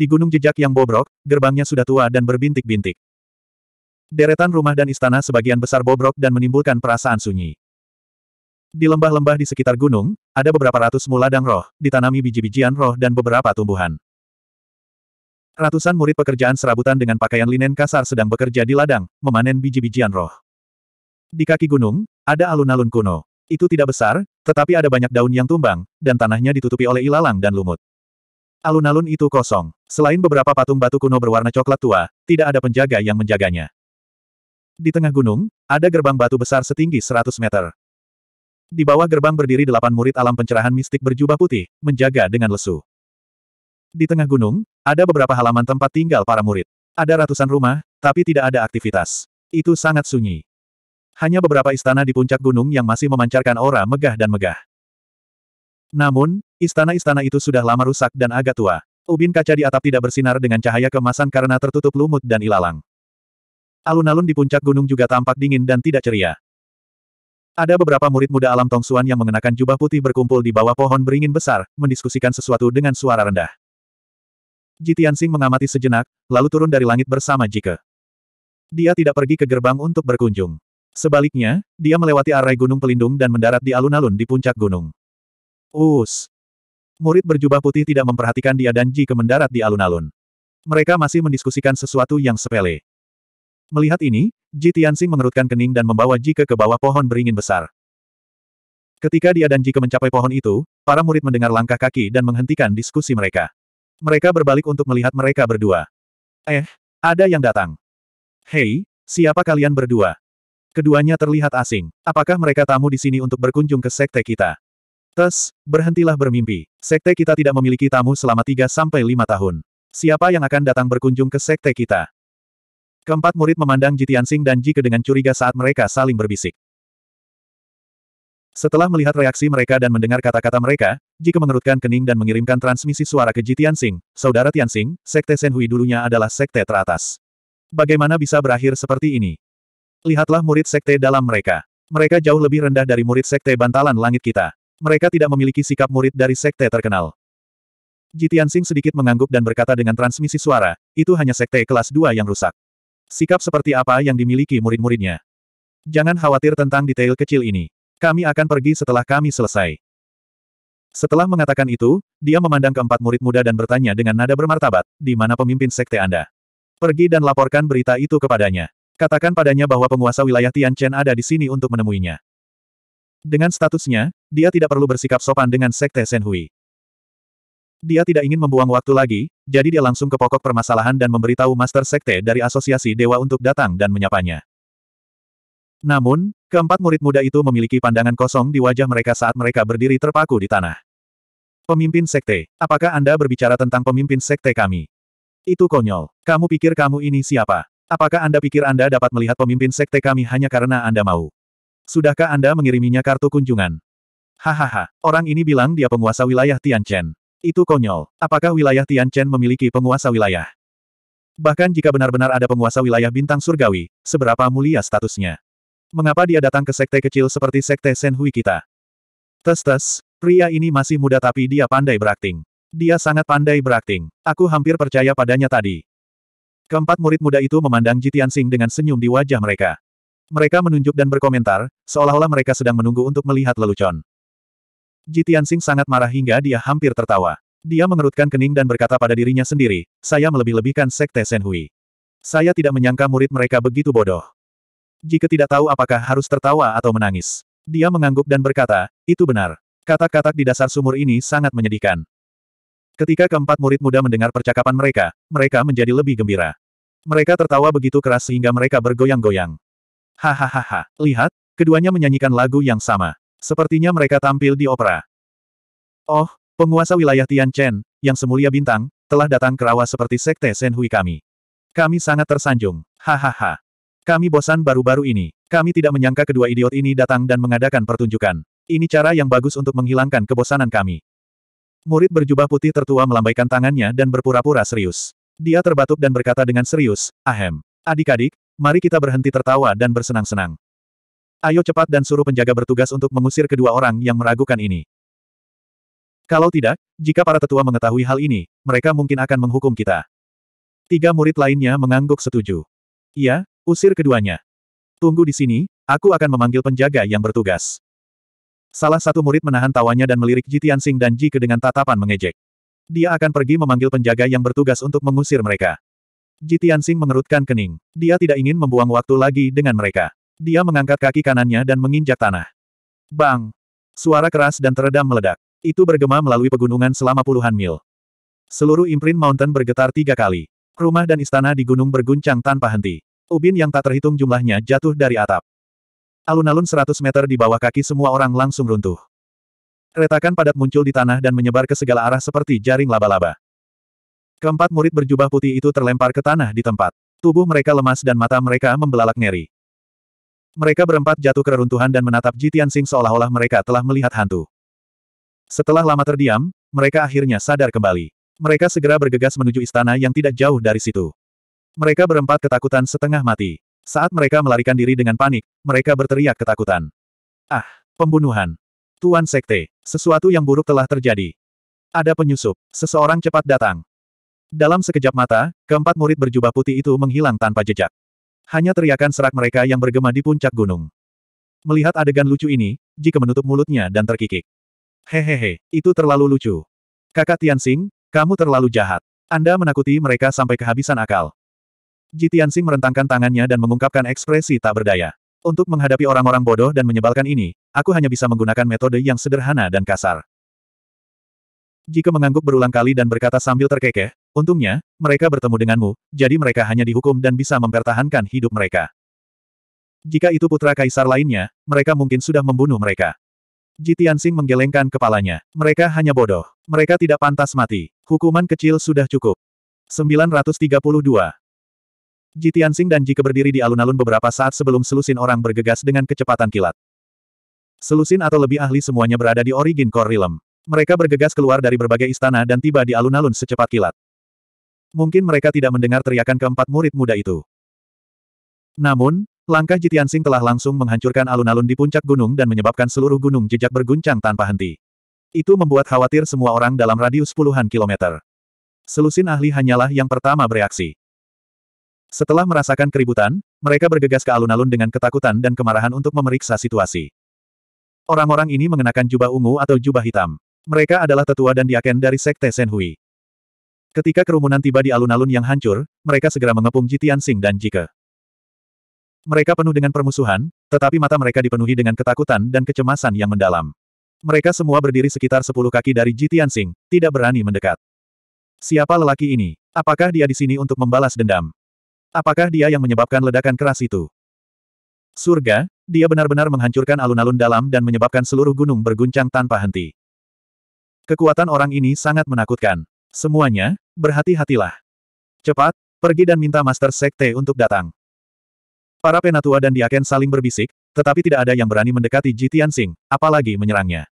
Di gunung jejak yang bobrok, gerbangnya sudah tua dan berbintik-bintik. Deretan rumah dan istana sebagian besar bobrok dan menimbulkan perasaan sunyi. Di lembah-lembah di sekitar gunung, ada beberapa ratus muladang roh, ditanami biji-bijian roh dan beberapa tumbuhan. Ratusan murid pekerjaan serabutan dengan pakaian linen kasar sedang bekerja di ladang, memanen biji-bijian roh. Di kaki gunung, ada alun-alun kuno. Itu tidak besar, tetapi ada banyak daun yang tumbang, dan tanahnya ditutupi oleh ilalang dan lumut. Alun-alun itu kosong. Selain beberapa patung batu kuno berwarna coklat tua, tidak ada penjaga yang menjaganya. Di tengah gunung, ada gerbang batu besar setinggi 100 meter. Di bawah gerbang berdiri delapan murid alam pencerahan mistik berjubah putih, menjaga dengan lesu. Di tengah gunung, ada beberapa halaman tempat tinggal para murid. Ada ratusan rumah, tapi tidak ada aktivitas. Itu sangat sunyi. Hanya beberapa istana di puncak gunung yang masih memancarkan aura megah dan megah. Namun, istana-istana itu sudah lama rusak dan agak tua. Ubin kaca di atap tidak bersinar dengan cahaya kemasan karena tertutup lumut dan ilalang. Alun-alun di puncak gunung juga tampak dingin dan tidak ceria. Ada beberapa murid muda alam Tongsuan yang mengenakan jubah putih berkumpul di bawah pohon beringin besar, mendiskusikan sesuatu dengan suara rendah. Jitian Sing mengamati sejenak, lalu turun dari langit bersama Jike. Dia tidak pergi ke gerbang untuk berkunjung. Sebaliknya, dia melewati arai gunung pelindung dan mendarat di alun-alun di puncak gunung. Us. Murid berjubah putih tidak memperhatikan dia dan Ji kemendarat di alun-alun. Mereka masih mendiskusikan sesuatu yang sepele. Melihat ini, Ji Tianxing mengerutkan kening dan membawa Ji ke ke bawah pohon beringin besar. Ketika dia dan Ji ke mencapai pohon itu, para murid mendengar langkah kaki dan menghentikan diskusi mereka. Mereka berbalik untuk melihat mereka berdua. Eh, ada yang datang. Hei, siapa kalian berdua? Keduanya terlihat asing. Apakah mereka tamu di sini untuk berkunjung ke sekte kita? Tes, berhentilah bermimpi. Sekte kita tidak memiliki tamu selama 3-5 tahun. Siapa yang akan datang berkunjung ke sekte kita? Keempat murid memandang Jitiansing dan Jike dengan curiga saat mereka saling berbisik. Setelah melihat reaksi mereka dan mendengar kata-kata mereka, Jike mengerutkan kening dan mengirimkan transmisi suara ke Jitiansing. Saudara Tiansing, Sekte Senhui dulunya adalah sekte teratas. Bagaimana bisa berakhir seperti ini? Lihatlah murid sekte dalam mereka. Mereka jauh lebih rendah dari murid sekte bantalan langit kita. Mereka tidak memiliki sikap murid dari sekte terkenal. Sing sedikit mengangguk dan berkata dengan transmisi suara, itu hanya sekte kelas 2 yang rusak. Sikap seperti apa yang dimiliki murid-muridnya? Jangan khawatir tentang detail kecil ini. Kami akan pergi setelah kami selesai. Setelah mengatakan itu, dia memandang keempat murid muda dan bertanya dengan nada bermartabat, di mana pemimpin sekte Anda? Pergi dan laporkan berita itu kepadanya. Katakan padanya bahwa penguasa wilayah Tian Chen ada di sini untuk menemuinya. Dengan statusnya, dia tidak perlu bersikap sopan dengan Sekte Senhui. Dia tidak ingin membuang waktu lagi, jadi dia langsung ke pokok permasalahan dan memberitahu Master Sekte dari Asosiasi Dewa untuk datang dan menyapanya. Namun, keempat murid muda itu memiliki pandangan kosong di wajah mereka saat mereka berdiri terpaku di tanah. Pemimpin Sekte, apakah Anda berbicara tentang pemimpin Sekte kami? Itu konyol. Kamu pikir kamu ini siapa? Apakah Anda pikir Anda dapat melihat pemimpin Sekte kami hanya karena Anda mau? Sudahkah Anda mengiriminya kartu kunjungan? Hahaha, orang ini bilang dia penguasa wilayah Tianchen. Itu konyol. Apakah wilayah Tianchen memiliki penguasa wilayah? Bahkan jika benar-benar ada penguasa wilayah bintang surgawi, seberapa mulia statusnya? Mengapa dia datang ke sekte kecil seperti sekte Senhui kita? Tes-tes, pria ini masih muda tapi dia pandai berakting. Dia sangat pandai berakting. Aku hampir percaya padanya tadi. Keempat murid muda itu memandang Jitian Sing dengan senyum di wajah mereka. Mereka menunjuk dan berkomentar, seolah-olah mereka sedang menunggu untuk melihat lelucon. Jitian Sing sangat marah hingga dia hampir tertawa. Dia mengerutkan kening dan berkata pada dirinya sendiri, saya melebih-lebihkan Sekte Senhui. Saya tidak menyangka murid mereka begitu bodoh. Jika tidak tahu apakah harus tertawa atau menangis. Dia mengangguk dan berkata, itu benar. Katak-katak di dasar sumur ini sangat menyedihkan. Ketika keempat murid muda mendengar percakapan mereka, mereka menjadi lebih gembira. Mereka tertawa begitu keras sehingga mereka bergoyang-goyang. Hahaha, lihat, keduanya menyanyikan lagu yang sama. Sepertinya mereka tampil di opera. Oh, penguasa wilayah Tian Chen yang semulia bintang, telah datang ke rawa seperti sekte Senhui kami. Kami sangat tersanjung. Hahaha. Kami bosan baru-baru ini. Kami tidak menyangka kedua idiot ini datang dan mengadakan pertunjukan. Ini cara yang bagus untuk menghilangkan kebosanan kami. Murid berjubah putih tertua melambaikan tangannya dan berpura-pura serius. Dia terbatuk dan berkata dengan serius, Ahem. Adik-adik, Mari kita berhenti tertawa dan bersenang-senang. Ayo cepat dan suruh penjaga bertugas untuk mengusir kedua orang yang meragukan ini. Kalau tidak, jika para tetua mengetahui hal ini, mereka mungkin akan menghukum kita. Tiga murid lainnya mengangguk setuju. Iya, usir keduanya. Tunggu di sini, aku akan memanggil penjaga yang bertugas. Salah satu murid menahan tawanya dan melirik Ji Tianxing dan Ji Ke dengan tatapan mengejek. Dia akan pergi memanggil penjaga yang bertugas untuk mengusir mereka. Ji Tianxing mengerutkan kening. Dia tidak ingin membuang waktu lagi dengan mereka. Dia mengangkat kaki kanannya dan menginjak tanah. Bang! Suara keras dan teredam meledak. Itu bergema melalui pegunungan selama puluhan mil. Seluruh imprint mountain bergetar tiga kali. Rumah dan istana di gunung berguncang tanpa henti. Ubin yang tak terhitung jumlahnya jatuh dari atap. Alun-alun 100 meter di bawah kaki semua orang langsung runtuh. Retakan padat muncul di tanah dan menyebar ke segala arah seperti jaring laba-laba. Keempat murid berjubah putih itu terlempar ke tanah di tempat. Tubuh mereka lemas dan mata mereka membelalak ngeri. Mereka berempat jatuh ke reruntuhan dan menatap Jitian Sing seolah-olah mereka telah melihat hantu. Setelah lama terdiam, mereka akhirnya sadar kembali. Mereka segera bergegas menuju istana yang tidak jauh dari situ. Mereka berempat ketakutan setengah mati. Saat mereka melarikan diri dengan panik, mereka berteriak ketakutan. Ah, pembunuhan. Tuan Sekte, sesuatu yang buruk telah terjadi. Ada penyusup, seseorang cepat datang. Dalam sekejap mata, keempat murid berjubah putih itu menghilang tanpa jejak. Hanya teriakan serak mereka yang bergema di puncak gunung. Melihat adegan lucu ini, Jika menutup mulutnya dan terkikik. Hehehe, itu terlalu lucu. Kakak Tianxing, kamu terlalu jahat. Anda menakuti mereka sampai kehabisan akal. Ji Tianxing merentangkan tangannya dan mengungkapkan ekspresi tak berdaya. Untuk menghadapi orang-orang bodoh dan menyebalkan ini, aku hanya bisa menggunakan metode yang sederhana dan kasar. Jika mengangguk berulang kali dan berkata sambil terkekeh, Untungnya, mereka bertemu denganmu, jadi mereka hanya dihukum dan bisa mempertahankan hidup mereka. Jika itu putra kaisar lainnya, mereka mungkin sudah membunuh mereka. Tianxing menggelengkan kepalanya. Mereka hanya bodoh. Mereka tidak pantas mati. Hukuman kecil sudah cukup. 932 Tianxing dan Jike berdiri di alun-alun beberapa saat sebelum selusin orang bergegas dengan kecepatan kilat. Selusin atau lebih ahli semuanya berada di origin core realm. Mereka bergegas keluar dari berbagai istana dan tiba di alun-alun secepat kilat. Mungkin mereka tidak mendengar teriakan keempat murid muda itu. Namun, langkah Jitian Jitiansing telah langsung menghancurkan alun-alun di puncak gunung dan menyebabkan seluruh gunung jejak berguncang tanpa henti. Itu membuat khawatir semua orang dalam radius puluhan kilometer. Selusin ahli hanyalah yang pertama bereaksi. Setelah merasakan keributan, mereka bergegas ke alun-alun dengan ketakutan dan kemarahan untuk memeriksa situasi. Orang-orang ini mengenakan jubah ungu atau jubah hitam. Mereka adalah tetua dan diaken dari Sekte Senhui. Ketika kerumunan tiba di alun-alun yang hancur, mereka segera mengepung Jitian Sing dan Jike. Mereka penuh dengan permusuhan, tetapi mata mereka dipenuhi dengan ketakutan dan kecemasan yang mendalam. Mereka semua berdiri sekitar sepuluh kaki dari Jitian Sing, tidak berani mendekat. Siapa lelaki ini? Apakah dia di sini untuk membalas dendam? Apakah dia yang menyebabkan ledakan keras itu? Surga, dia benar-benar menghancurkan alun-alun dalam dan menyebabkan seluruh gunung berguncang tanpa henti. Kekuatan orang ini sangat menakutkan. Semuanya, berhati-hatilah. Cepat, pergi dan minta Master Sekte untuk datang. Para penatua dan diaken saling berbisik, tetapi tidak ada yang berani mendekati Ji Tianxing, apalagi menyerangnya.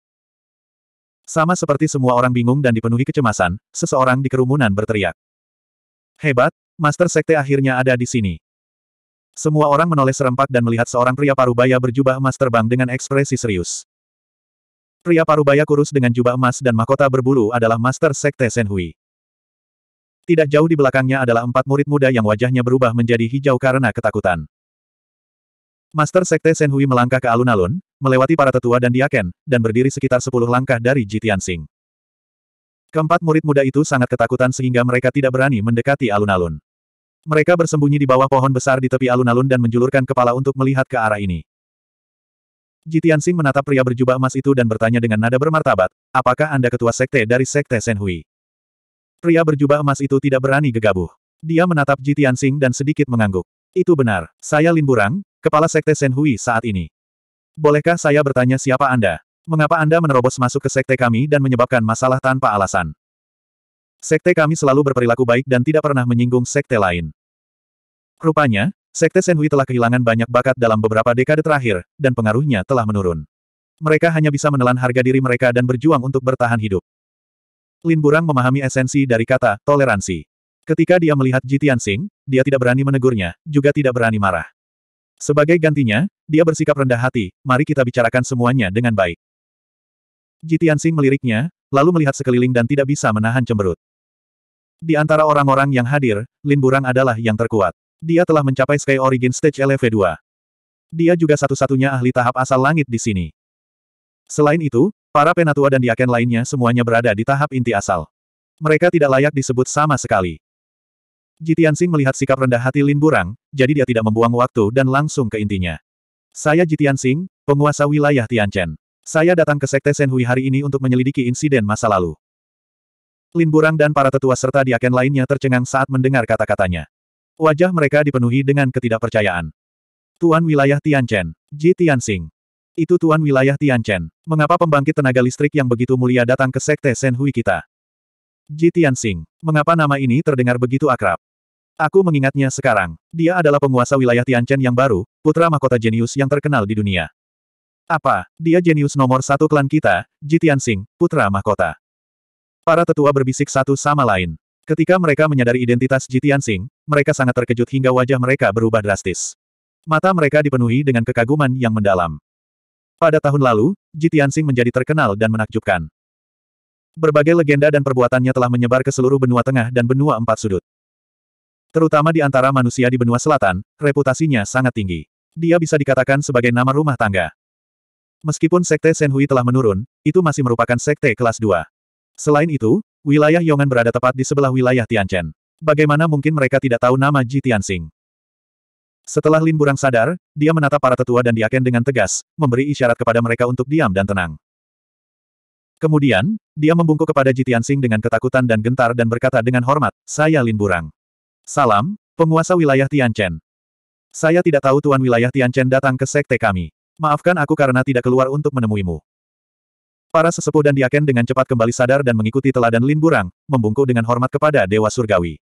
Sama seperti semua orang bingung dan dipenuhi kecemasan, seseorang di kerumunan berteriak. Hebat, Master Sekte akhirnya ada di sini. Semua orang menoleh serempak dan melihat seorang pria parubaya berjubah emas terbang dengan ekspresi serius. Pria parubaya kurus dengan jubah emas dan mahkota berbulu adalah Master Sekte Senhui. Tidak jauh di belakangnya adalah empat murid muda yang wajahnya berubah menjadi hijau karena ketakutan. Master Sekte Senhui melangkah ke alun-alun, melewati para tetua dan diaken, dan berdiri sekitar sepuluh langkah dari Jitian Sing. Keempat murid muda itu sangat ketakutan sehingga mereka tidak berani mendekati alun-alun. Mereka bersembunyi di bawah pohon besar di tepi alun-alun dan menjulurkan kepala untuk melihat ke arah ini. Jitian Sing menatap pria berjubah emas itu dan bertanya dengan nada bermartabat, apakah Anda ketua sekte dari sekte Senhui? Pria berjubah emas itu tidak berani gegabah. Dia menatap Jitian Sing dan sedikit mengangguk. Itu benar, saya Lin Burang, kepala sekte Senhui saat ini. Bolehkah saya bertanya siapa Anda? Mengapa Anda menerobos masuk ke sekte kami dan menyebabkan masalah tanpa alasan? Sekte kami selalu berperilaku baik dan tidak pernah menyinggung sekte lain. Rupanya, Sekte Senhui telah kehilangan banyak bakat dalam beberapa dekade terakhir, dan pengaruhnya telah menurun. Mereka hanya bisa menelan harga diri mereka dan berjuang untuk bertahan hidup. Lin Burang memahami esensi dari kata toleransi. Ketika dia melihat Jitian Sing, dia tidak berani menegurnya, juga tidak berani marah. Sebagai gantinya, dia bersikap rendah hati, mari kita bicarakan semuanya dengan baik. Jitian Sing meliriknya, lalu melihat sekeliling dan tidak bisa menahan cemberut. Di antara orang-orang yang hadir, Lin Burang adalah yang terkuat dia telah mencapai Sky Origin Stage LV2. E dia juga satu-satunya ahli tahap asal langit di sini. Selain itu, para penatua dan diaken lainnya semuanya berada di tahap inti asal. Mereka tidak layak disebut sama sekali. Jitiansing melihat sikap rendah hati Lin Burang, jadi dia tidak membuang waktu dan langsung ke intinya. Saya Jitiansing, penguasa wilayah Tianchen. Saya datang ke Sekte Senhui hari ini untuk menyelidiki insiden masa lalu. Lin Burang dan para tetua serta diaken lainnya tercengang saat mendengar kata-katanya. Wajah mereka dipenuhi dengan ketidakpercayaan. Tuan Wilayah Tianchen, Ji Tianxing. Itu Tuan Wilayah Tianchen. Mengapa pembangkit tenaga listrik yang begitu mulia datang ke Sekte Senhui kita? Ji Tianxing, mengapa nama ini terdengar begitu akrab? Aku mengingatnya sekarang. Dia adalah penguasa wilayah Tianchen yang baru, putra mahkota jenius yang terkenal di dunia. Apa, dia jenius nomor satu klan kita, Ji Tianxing, putra mahkota. Para tetua berbisik satu sama lain. Ketika mereka menyadari identitas Jitian Sing, mereka sangat terkejut hingga wajah mereka berubah drastis. Mata mereka dipenuhi dengan kekaguman yang mendalam. Pada tahun lalu, Jitian Sing menjadi terkenal dan menakjubkan. Berbagai legenda dan perbuatannya telah menyebar ke seluruh benua tengah dan benua empat sudut. Terutama di antara manusia di benua selatan, reputasinya sangat tinggi. Dia bisa dikatakan sebagai nama rumah tangga. Meskipun sekte Senhui telah menurun, itu masih merupakan sekte kelas 2. Selain itu, Wilayah Yongan berada tepat di sebelah wilayah Tianchen. Bagaimana mungkin mereka tidak tahu nama Ji Tianxing? Setelah Lin Burang sadar, dia menatap para tetua dan diaken dengan tegas, memberi isyarat kepada mereka untuk diam dan tenang. Kemudian, dia membungkuk kepada Ji Tianxing dengan ketakutan dan gentar dan berkata dengan hormat, Saya Lin Burang. Salam, penguasa wilayah Tianchen. Saya tidak tahu Tuan wilayah Tianchen datang ke sekte kami. Maafkan aku karena tidak keluar untuk menemuimu. Para sesepuh dan diaken dengan cepat kembali sadar dan mengikuti teladan Lin Burang, membungkuk dengan hormat kepada Dewa Surgawi.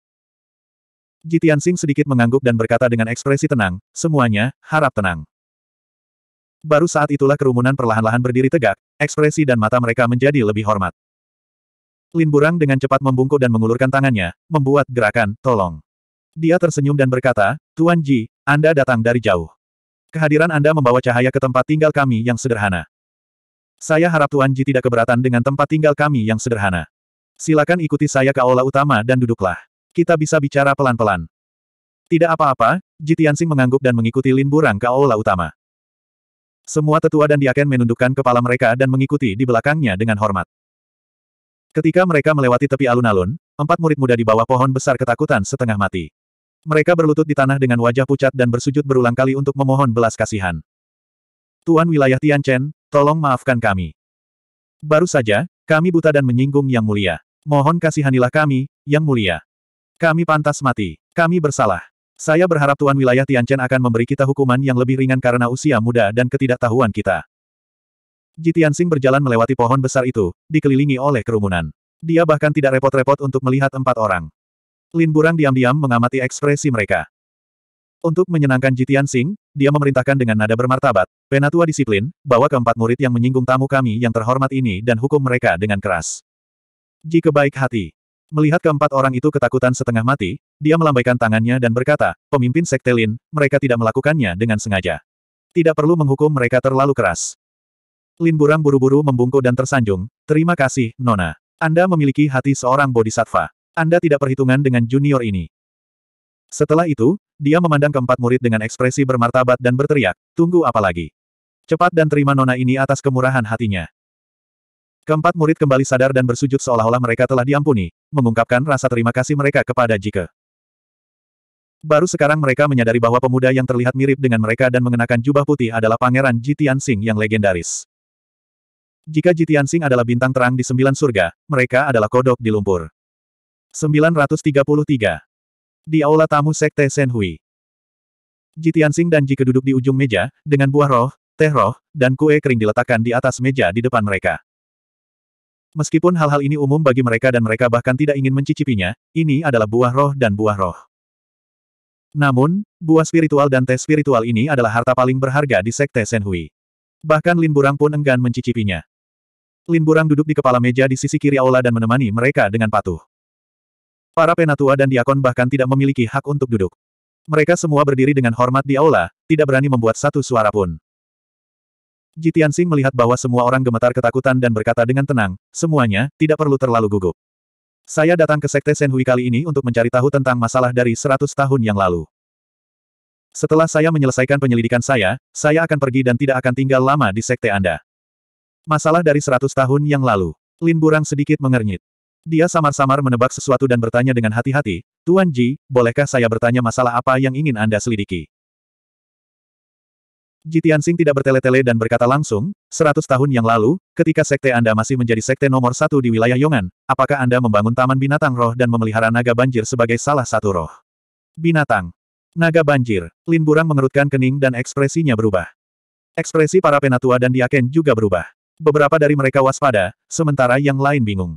Jitian Sing sedikit mengangguk dan berkata dengan ekspresi tenang, semuanya, harap tenang. Baru saat itulah kerumunan perlahan-lahan berdiri tegak, ekspresi dan mata mereka menjadi lebih hormat. Lin Burang dengan cepat membungkuk dan mengulurkan tangannya, membuat gerakan, tolong. Dia tersenyum dan berkata, Tuan Ji, Anda datang dari jauh. Kehadiran Anda membawa cahaya ke tempat tinggal kami yang sederhana. Saya harap Tuan Ji tidak keberatan dengan tempat tinggal kami yang sederhana. Silakan ikuti saya ke aula utama dan duduklah. Kita bisa bicara pelan-pelan. Tidak apa-apa, Ji Tianxing mengangguk dan mengikuti Lin Burang ke aula utama. Semua tetua dan diaken menundukkan kepala mereka dan mengikuti di belakangnya dengan hormat. Ketika mereka melewati tepi alun-alun, empat murid muda di bawah pohon besar ketakutan setengah mati. Mereka berlutut di tanah dengan wajah pucat dan bersujud berulang kali untuk memohon belas kasihan. Tuan wilayah Tianchen, Tolong maafkan kami. Baru saja, kami buta dan menyinggung Yang Mulia. Mohon kasihanilah kami, Yang Mulia. Kami pantas mati. Kami bersalah. Saya berharap Tuan Wilayah Tianchen akan memberi kita hukuman yang lebih ringan karena usia muda dan ketidaktahuan kita. Jitiansing berjalan melewati pohon besar itu, dikelilingi oleh kerumunan. Dia bahkan tidak repot-repot untuk melihat empat orang. Lin Burang diam-diam mengamati ekspresi mereka. Untuk menyenangkan Jitian Sing, dia memerintahkan dengan nada bermartabat, penatua disiplin, bawa keempat murid yang menyinggung tamu kami yang terhormat ini dan hukum mereka dengan keras. Ji kebaik hati. Melihat keempat orang itu ketakutan setengah mati, dia melambaikan tangannya dan berkata, pemimpin sekte Lin, mereka tidak melakukannya dengan sengaja. Tidak perlu menghukum mereka terlalu keras. Lin Burang buru-buru membungkuk dan tersanjung, terima kasih, Nona. Anda memiliki hati seorang bodhisattva. Anda tidak perhitungan dengan junior ini. Setelah itu, dia memandang keempat murid dengan ekspresi bermartabat dan berteriak, tunggu apa lagi? Cepat dan terima nona ini atas kemurahan hatinya. Keempat murid kembali sadar dan bersujud seolah-olah mereka telah diampuni, mengungkapkan rasa terima kasih mereka kepada Jike. Baru sekarang mereka menyadari bahwa pemuda yang terlihat mirip dengan mereka dan mengenakan jubah putih adalah Pangeran Jitian Sing yang legendaris. Jika Jitian Sing adalah bintang terang di sembilan surga, mereka adalah kodok di lumpur. 933 di aula tamu Sekte Senhui. Ji Tianxing dan Ji keduduk di ujung meja, dengan buah roh, teh roh, dan kue kering diletakkan di atas meja di depan mereka. Meskipun hal-hal ini umum bagi mereka dan mereka bahkan tidak ingin mencicipinya, ini adalah buah roh dan buah roh. Namun, buah spiritual dan teh spiritual ini adalah harta paling berharga di Sekte Senhui. Bahkan Lin Burang pun enggan mencicipinya. Lin Burang duduk di kepala meja di sisi kiri aula dan menemani mereka dengan patuh. Para penatua dan diakon bahkan tidak memiliki hak untuk duduk. Mereka semua berdiri dengan hormat di aula, tidak berani membuat satu suara pun. Jitian Sing melihat bahwa semua orang gemetar ketakutan dan berkata dengan tenang, semuanya, tidak perlu terlalu gugup. Saya datang ke Sekte Senhui kali ini untuk mencari tahu tentang masalah dari 100 tahun yang lalu. Setelah saya menyelesaikan penyelidikan saya, saya akan pergi dan tidak akan tinggal lama di Sekte Anda. Masalah dari 100 tahun yang lalu. Lin Burang sedikit mengernyit. Dia samar-samar menebak sesuatu dan bertanya dengan hati-hati, Tuan Ji, bolehkah saya bertanya masalah apa yang ingin Anda selidiki? Ji Tianxing tidak bertele-tele dan berkata langsung, seratus tahun yang lalu, ketika sekte Anda masih menjadi sekte nomor satu di wilayah Yongan, apakah Anda membangun taman binatang roh dan memelihara naga banjir sebagai salah satu roh? Binatang. Naga banjir. Lin Burang mengerutkan kening dan ekspresinya berubah. Ekspresi para penatua dan diaken juga berubah. Beberapa dari mereka waspada, sementara yang lain bingung.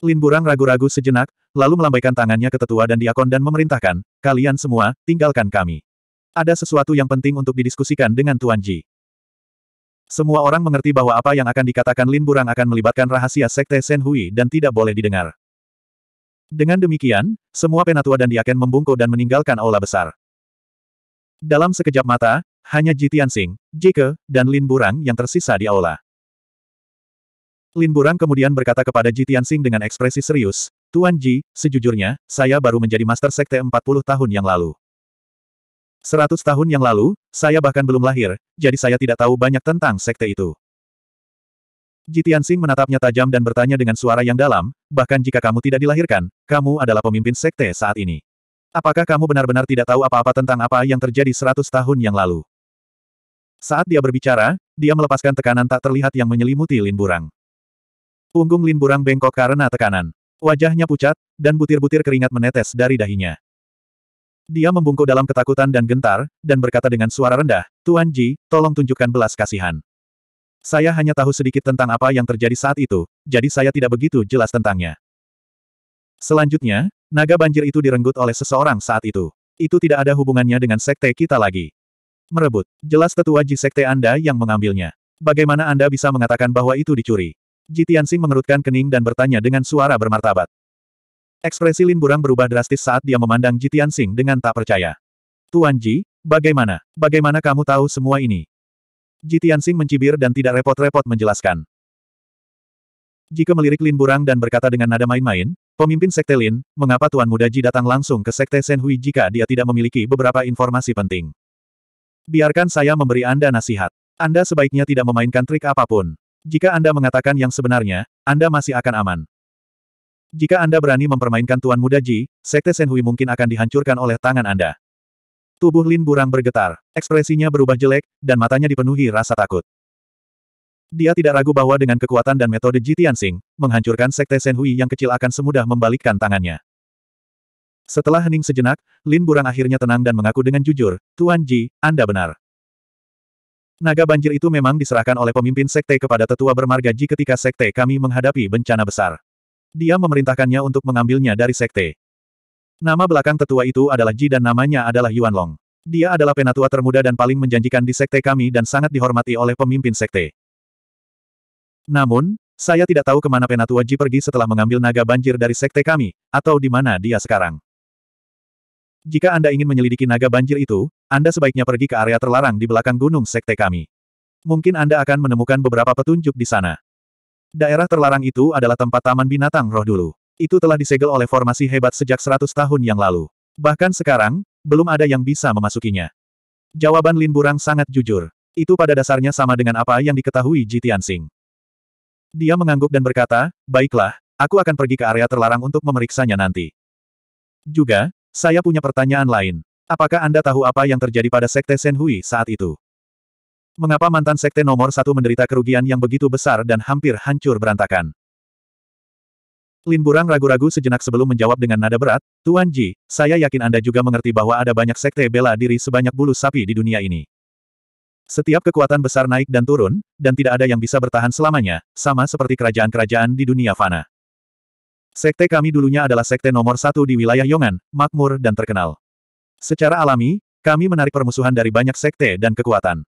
Lin Burang ragu-ragu sejenak, lalu melambaikan tangannya ke tetua dan diakon dan memerintahkan, kalian semua, tinggalkan kami. Ada sesuatu yang penting untuk didiskusikan dengan Tuan Ji. Semua orang mengerti bahwa apa yang akan dikatakan Lin Burang akan melibatkan rahasia Sekte Shen Hui dan tidak boleh didengar. Dengan demikian, semua penatua dan diaken membungkuk dan meninggalkan aula besar. Dalam sekejap mata, hanya Ji Tianxing, Jike, dan Lin Burang yang tersisa di aula. Lin Burang kemudian berkata kepada Ji Tianxing dengan ekspresi serius, Tuan Ji, sejujurnya, saya baru menjadi Master Sekte 40 tahun yang lalu. 100 tahun yang lalu, saya bahkan belum lahir, jadi saya tidak tahu banyak tentang sekte itu. Ji Tianxing menatapnya tajam dan bertanya dengan suara yang dalam, bahkan jika kamu tidak dilahirkan, kamu adalah pemimpin sekte saat ini. Apakah kamu benar-benar tidak tahu apa-apa tentang apa yang terjadi 100 tahun yang lalu? Saat dia berbicara, dia melepaskan tekanan tak terlihat yang menyelimuti Lin Burang. Punggung Lin Burang bengkok karena tekanan. Wajahnya pucat, dan butir-butir keringat menetes dari dahinya. Dia membungkuk dalam ketakutan dan gentar, dan berkata dengan suara rendah, Tuan Ji, tolong tunjukkan belas kasihan. Saya hanya tahu sedikit tentang apa yang terjadi saat itu, jadi saya tidak begitu jelas tentangnya. Selanjutnya, naga banjir itu direnggut oleh seseorang saat itu. Itu tidak ada hubungannya dengan sekte kita lagi. Merebut, jelas tetua Ji sekte Anda yang mengambilnya. Bagaimana Anda bisa mengatakan bahwa itu dicuri? Ji Tianxing mengerutkan kening dan bertanya dengan suara bermartabat. Ekspresi Lin Burang berubah drastis saat dia memandang Ji Tianxing dengan tak percaya. Tuan Ji, bagaimana? Bagaimana kamu tahu semua ini? Ji Tianxing mencibir dan tidak repot-repot menjelaskan. Jika melirik Lin Burang dan berkata dengan nada main-main, pemimpin Sekte Lin, mengapa Tuan Muda Ji datang langsung ke Sekte Senhui jika dia tidak memiliki beberapa informasi penting? Biarkan saya memberi Anda nasihat. Anda sebaiknya tidak memainkan trik apapun. Jika Anda mengatakan yang sebenarnya, Anda masih akan aman. Jika Anda berani mempermainkan Tuan Muda Ji, Sekte Senhui mungkin akan dihancurkan oleh tangan Anda. Tubuh Lin Burang bergetar, ekspresinya berubah jelek, dan matanya dipenuhi rasa takut. Dia tidak ragu bahwa dengan kekuatan dan metode Ji Tianxing, menghancurkan Sekte Senhui yang kecil akan semudah membalikkan tangannya. Setelah hening sejenak, Lin Burang akhirnya tenang dan mengaku dengan jujur, Tuan Ji, Anda benar. Naga banjir itu memang diserahkan oleh pemimpin sekte kepada tetua bermarga Ji ketika sekte kami menghadapi bencana besar. Dia memerintahkannya untuk mengambilnya dari sekte. Nama belakang tetua itu adalah Ji dan namanya adalah Yuan Long. Dia adalah penatua termuda dan paling menjanjikan di sekte kami dan sangat dihormati oleh pemimpin sekte. Namun, saya tidak tahu kemana penatua Ji pergi setelah mengambil naga banjir dari sekte kami, atau di mana dia sekarang. Jika Anda ingin menyelidiki naga banjir itu, anda sebaiknya pergi ke area terlarang di belakang gunung sekte kami. Mungkin Anda akan menemukan beberapa petunjuk di sana. Daerah terlarang itu adalah tempat taman binatang roh dulu. Itu telah disegel oleh formasi hebat sejak 100 tahun yang lalu. Bahkan sekarang, belum ada yang bisa memasukinya. Jawaban Lin Burang sangat jujur. Itu pada dasarnya sama dengan apa yang diketahui Ji Tianxing. Dia mengangguk dan berkata, baiklah, aku akan pergi ke area terlarang untuk memeriksanya nanti. Juga, saya punya pertanyaan lain. Apakah Anda tahu apa yang terjadi pada Sekte Senhui saat itu? Mengapa mantan Sekte nomor satu menderita kerugian yang begitu besar dan hampir hancur berantakan? Lin Burang ragu-ragu sejenak sebelum menjawab dengan nada berat, Tuan Ji, saya yakin Anda juga mengerti bahwa ada banyak sekte bela diri sebanyak bulu sapi di dunia ini. Setiap kekuatan besar naik dan turun, dan tidak ada yang bisa bertahan selamanya, sama seperti kerajaan-kerajaan di dunia fana. Sekte kami dulunya adalah sekte nomor satu di wilayah Yongan, makmur dan terkenal. Secara alami, kami menarik permusuhan dari banyak sekte dan kekuatan.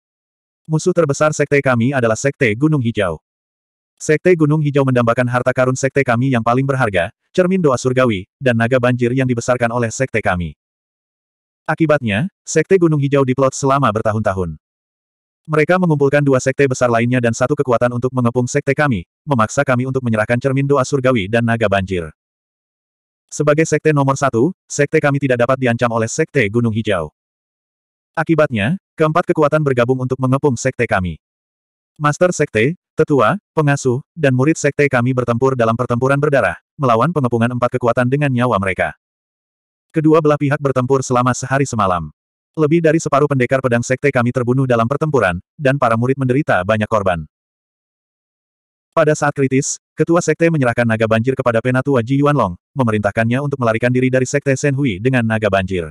Musuh terbesar sekte kami adalah sekte Gunung Hijau. Sekte Gunung Hijau mendambakan harta karun sekte kami yang paling berharga, cermin doa surgawi, dan naga banjir yang dibesarkan oleh sekte kami. Akibatnya, sekte Gunung Hijau diplot selama bertahun-tahun. Mereka mengumpulkan dua sekte besar lainnya dan satu kekuatan untuk mengepung sekte kami, memaksa kami untuk menyerahkan cermin doa surgawi dan naga banjir. Sebagai sekte nomor satu, sekte kami tidak dapat diancam oleh sekte Gunung Hijau. Akibatnya, keempat kekuatan bergabung untuk mengepung sekte kami. Master sekte, tetua, pengasuh, dan murid sekte kami bertempur dalam pertempuran berdarah, melawan pengepungan empat kekuatan dengan nyawa mereka. Kedua belah pihak bertempur selama sehari semalam. Lebih dari separuh pendekar pedang sekte kami terbunuh dalam pertempuran, dan para murid menderita banyak korban. Pada saat kritis, Ketua Sekte menyerahkan naga banjir kepada Penatua Ji Yuanlong, memerintahkannya untuk melarikan diri dari Sekte Shen Hui dengan naga banjir.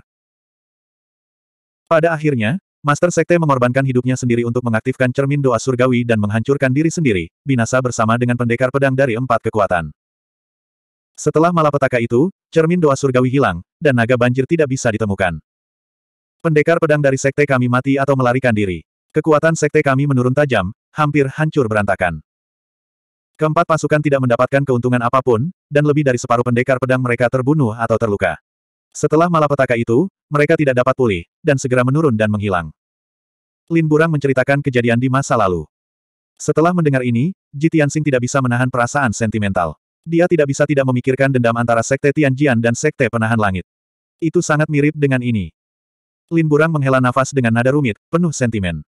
Pada akhirnya, Master Sekte mengorbankan hidupnya sendiri untuk mengaktifkan cermin doa surgawi dan menghancurkan diri sendiri, binasa bersama dengan pendekar pedang dari empat kekuatan. Setelah malapetaka itu, cermin doa surgawi hilang, dan naga banjir tidak bisa ditemukan. Pendekar pedang dari sekte kami mati atau melarikan diri. Kekuatan sekte kami menurun tajam, hampir hancur berantakan. Keempat pasukan tidak mendapatkan keuntungan apapun, dan lebih dari separuh pendekar pedang mereka terbunuh atau terluka. Setelah malapetaka itu, mereka tidak dapat pulih, dan segera menurun dan menghilang. Lin Burang menceritakan kejadian di masa lalu. Setelah mendengar ini, Ji Tianxing tidak bisa menahan perasaan sentimental. Dia tidak bisa tidak memikirkan dendam antara Sekte Tianjian dan Sekte Penahan Langit. Itu sangat mirip dengan ini. Lin Burang menghela nafas dengan nada rumit, penuh sentimen.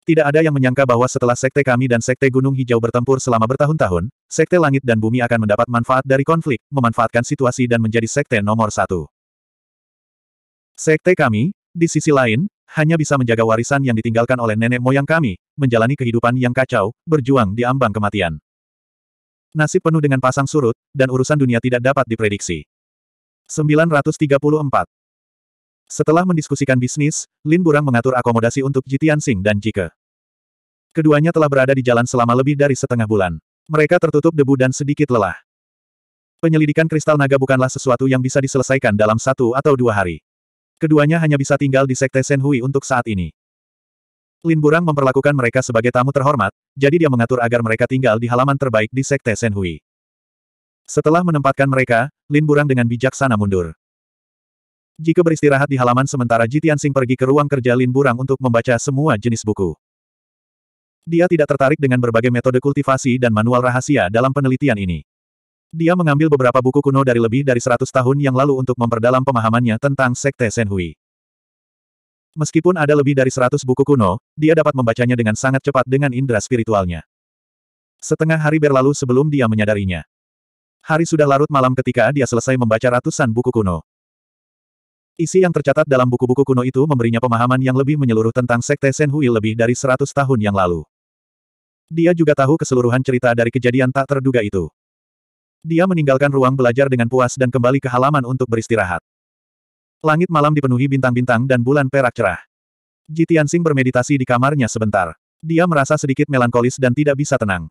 Tidak ada yang menyangka bahwa setelah Sekte kami dan Sekte Gunung Hijau bertempur selama bertahun-tahun, Sekte Langit dan Bumi akan mendapat manfaat dari konflik, memanfaatkan situasi dan menjadi Sekte nomor satu. Sekte kami, di sisi lain, hanya bisa menjaga warisan yang ditinggalkan oleh nenek moyang kami, menjalani kehidupan yang kacau, berjuang di ambang kematian. Nasib penuh dengan pasang surut, dan urusan dunia tidak dapat diprediksi. 934. Setelah mendiskusikan bisnis, Lin Burang mengatur akomodasi untuk Ji Tianxing dan Jike. Keduanya telah berada di jalan selama lebih dari setengah bulan. Mereka tertutup debu dan sedikit lelah. Penyelidikan kristal naga bukanlah sesuatu yang bisa diselesaikan dalam satu atau dua hari. Keduanya hanya bisa tinggal di Sekte Senhui untuk saat ini. Lin Burang memperlakukan mereka sebagai tamu terhormat, jadi dia mengatur agar mereka tinggal di halaman terbaik di Sekte Senhui. Setelah menempatkan mereka, Lin Burang dengan bijaksana mundur. Jika beristirahat di halaman sementara Ji Tianxing pergi ke ruang kerja Lin Burang untuk membaca semua jenis buku. Dia tidak tertarik dengan berbagai metode kultivasi dan manual rahasia dalam penelitian ini. Dia mengambil beberapa buku kuno dari lebih dari 100 tahun yang lalu untuk memperdalam pemahamannya tentang Sekte Senhui. Meskipun ada lebih dari 100 buku kuno, dia dapat membacanya dengan sangat cepat dengan indera spiritualnya. Setengah hari berlalu sebelum dia menyadarinya. Hari sudah larut malam ketika dia selesai membaca ratusan buku kuno. Isi yang tercatat dalam buku-buku kuno itu memberinya pemahaman yang lebih menyeluruh tentang Sekte Senhui lebih dari 100 tahun yang lalu. Dia juga tahu keseluruhan cerita dari kejadian tak terduga itu. Dia meninggalkan ruang belajar dengan puas dan kembali ke halaman untuk beristirahat. Langit malam dipenuhi bintang-bintang dan bulan perak cerah. Ji Tianxing bermeditasi di kamarnya sebentar. Dia merasa sedikit melankolis dan tidak bisa tenang.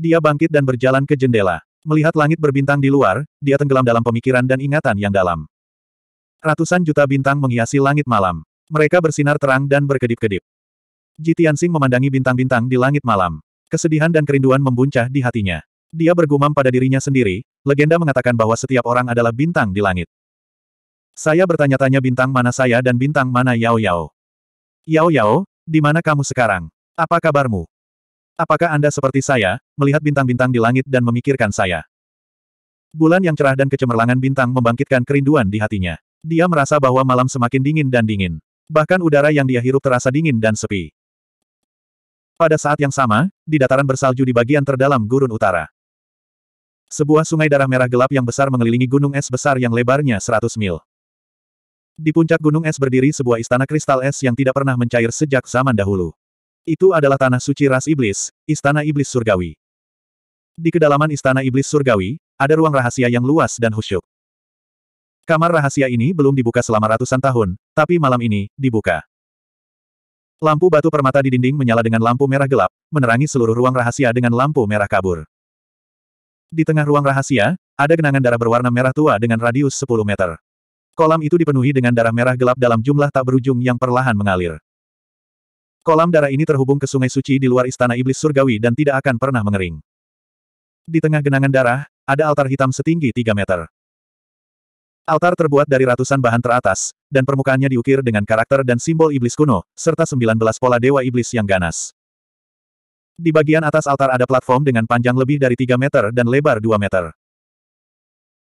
Dia bangkit dan berjalan ke jendela. Melihat langit berbintang di luar, dia tenggelam dalam pemikiran dan ingatan yang dalam. Ratusan juta bintang menghiasi langit malam. Mereka bersinar terang dan berkedip-kedip. Ji memandangi bintang-bintang di langit malam. Kesedihan dan kerinduan membuncah di hatinya. Dia bergumam pada dirinya sendiri, legenda mengatakan bahwa setiap orang adalah bintang di langit. Saya bertanya-tanya bintang mana saya dan bintang mana Yao Yao. Yao Yao, di mana kamu sekarang? Apa kabarmu? Apakah Anda seperti saya, melihat bintang-bintang di langit dan memikirkan saya? Bulan yang cerah dan kecemerlangan bintang membangkitkan kerinduan di hatinya. Dia merasa bahwa malam semakin dingin dan dingin. Bahkan udara yang dia hirup terasa dingin dan sepi. Pada saat yang sama, di dataran bersalju di bagian terdalam gurun utara. Sebuah sungai darah merah gelap yang besar mengelilingi gunung es besar yang lebarnya 100 mil. Di puncak gunung es berdiri sebuah istana kristal es yang tidak pernah mencair sejak zaman dahulu. Itu adalah tanah suci ras iblis, istana iblis surgawi. Di kedalaman istana iblis surgawi, ada ruang rahasia yang luas dan khusyuk. Kamar rahasia ini belum dibuka selama ratusan tahun, tapi malam ini, dibuka. Lampu batu permata di dinding menyala dengan lampu merah gelap, menerangi seluruh ruang rahasia dengan lampu merah kabur. Di tengah ruang rahasia, ada genangan darah berwarna merah tua dengan radius 10 meter. Kolam itu dipenuhi dengan darah merah gelap dalam jumlah tak berujung yang perlahan mengalir. Kolam darah ini terhubung ke sungai suci di luar istana iblis surgawi dan tidak akan pernah mengering. Di tengah genangan darah, ada altar hitam setinggi 3 meter. Altar terbuat dari ratusan bahan teratas, dan permukaannya diukir dengan karakter dan simbol iblis kuno, serta 19 pola dewa iblis yang ganas. Di bagian atas altar ada platform dengan panjang lebih dari 3 meter dan lebar 2 meter.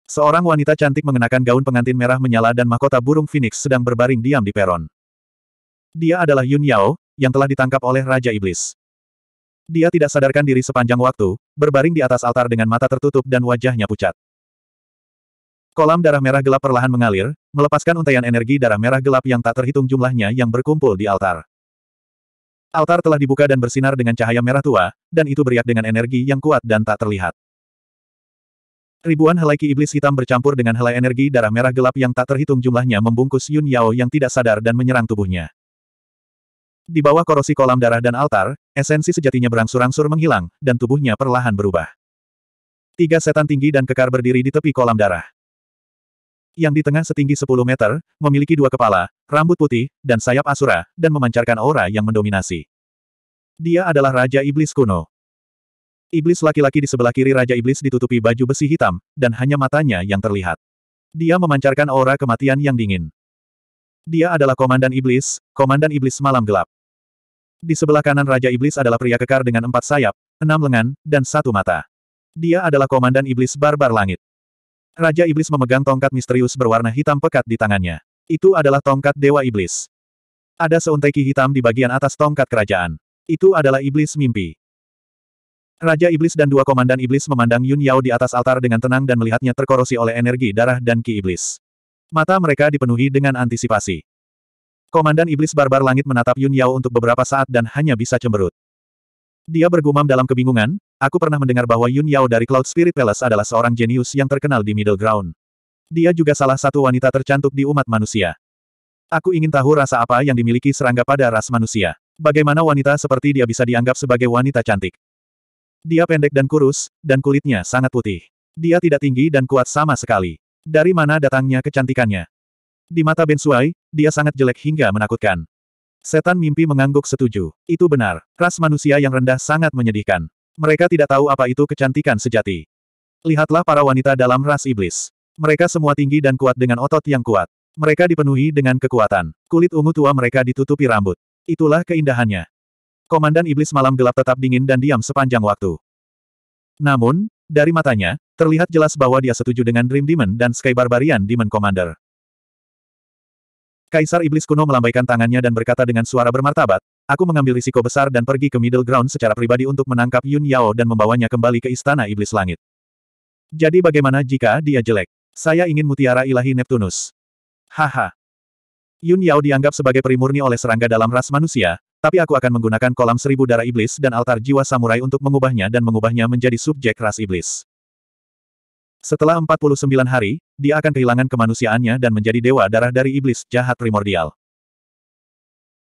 Seorang wanita cantik mengenakan gaun pengantin merah menyala dan mahkota burung phoenix sedang berbaring diam di peron. Dia adalah Yun Yao, yang telah ditangkap oleh Raja Iblis. Dia tidak sadarkan diri sepanjang waktu, berbaring di atas altar dengan mata tertutup dan wajahnya pucat. Kolam darah merah gelap perlahan mengalir, melepaskan untaian energi darah merah gelap yang tak terhitung jumlahnya yang berkumpul di altar. Altar telah dibuka dan bersinar dengan cahaya merah tua, dan itu beriak dengan energi yang kuat dan tak terlihat. Ribuan helai ki iblis hitam bercampur dengan helai energi darah merah gelap yang tak terhitung jumlahnya membungkus Yun Yao yang tidak sadar dan menyerang tubuhnya. Di bawah korosi kolam darah dan altar, esensi sejatinya berangsur-angsur menghilang, dan tubuhnya perlahan berubah. Tiga setan tinggi dan kekar berdiri di tepi kolam darah yang di tengah setinggi 10 meter, memiliki dua kepala, rambut putih, dan sayap asura, dan memancarkan aura yang mendominasi. Dia adalah Raja Iblis kuno. Iblis laki-laki di sebelah kiri Raja Iblis ditutupi baju besi hitam, dan hanya matanya yang terlihat. Dia memancarkan aura kematian yang dingin. Dia adalah Komandan Iblis, Komandan Iblis Malam Gelap. Di sebelah kanan Raja Iblis adalah pria kekar dengan empat sayap, enam lengan, dan satu mata. Dia adalah Komandan Iblis Barbar Langit. Raja Iblis memegang tongkat misterius berwarna hitam pekat di tangannya. Itu adalah tongkat Dewa Iblis. Ada seuntai hitam di bagian atas tongkat kerajaan. Itu adalah Iblis Mimpi. Raja Iblis dan dua komandan Iblis memandang Yun Yao di atas altar dengan tenang dan melihatnya terkorosi oleh energi darah dan ki Iblis. Mata mereka dipenuhi dengan antisipasi. Komandan Iblis Barbar Langit menatap Yun Yao untuk beberapa saat dan hanya bisa cemberut. Dia bergumam dalam kebingungan, Aku pernah mendengar bahwa Yun Yao dari Cloud Spirit Palace adalah seorang jenius yang terkenal di Middle Ground. Dia juga salah satu wanita tercantik di umat manusia. Aku ingin tahu rasa apa yang dimiliki serangga pada ras manusia. Bagaimana wanita seperti dia bisa dianggap sebagai wanita cantik? Dia pendek dan kurus, dan kulitnya sangat putih. Dia tidak tinggi dan kuat sama sekali. Dari mana datangnya kecantikannya? Di mata Ben Suai, dia sangat jelek hingga menakutkan. Setan mimpi mengangguk setuju. Itu benar, ras manusia yang rendah sangat menyedihkan. Mereka tidak tahu apa itu kecantikan sejati. Lihatlah para wanita dalam ras iblis. Mereka semua tinggi dan kuat dengan otot yang kuat. Mereka dipenuhi dengan kekuatan. Kulit ungu tua mereka ditutupi rambut. Itulah keindahannya. Komandan iblis malam gelap tetap dingin dan diam sepanjang waktu. Namun, dari matanya, terlihat jelas bahwa dia setuju dengan Dream Demon dan Sky Barbarian Demon Commander. Kaisar Iblis kuno melambaikan tangannya dan berkata dengan suara bermartabat, Aku mengambil risiko besar dan pergi ke middle ground secara pribadi untuk menangkap Yun Yao dan membawanya kembali ke Istana Iblis Langit. Jadi bagaimana jika dia jelek? Saya ingin mutiara ilahi Neptunus. Haha. Yun Yao dianggap sebagai primurni oleh serangga dalam ras manusia, tapi aku akan menggunakan kolam seribu darah iblis dan altar jiwa samurai untuk mengubahnya dan mengubahnya menjadi subjek ras iblis. Setelah 49 hari, dia akan kehilangan kemanusiaannya dan menjadi dewa darah dari iblis jahat primordial.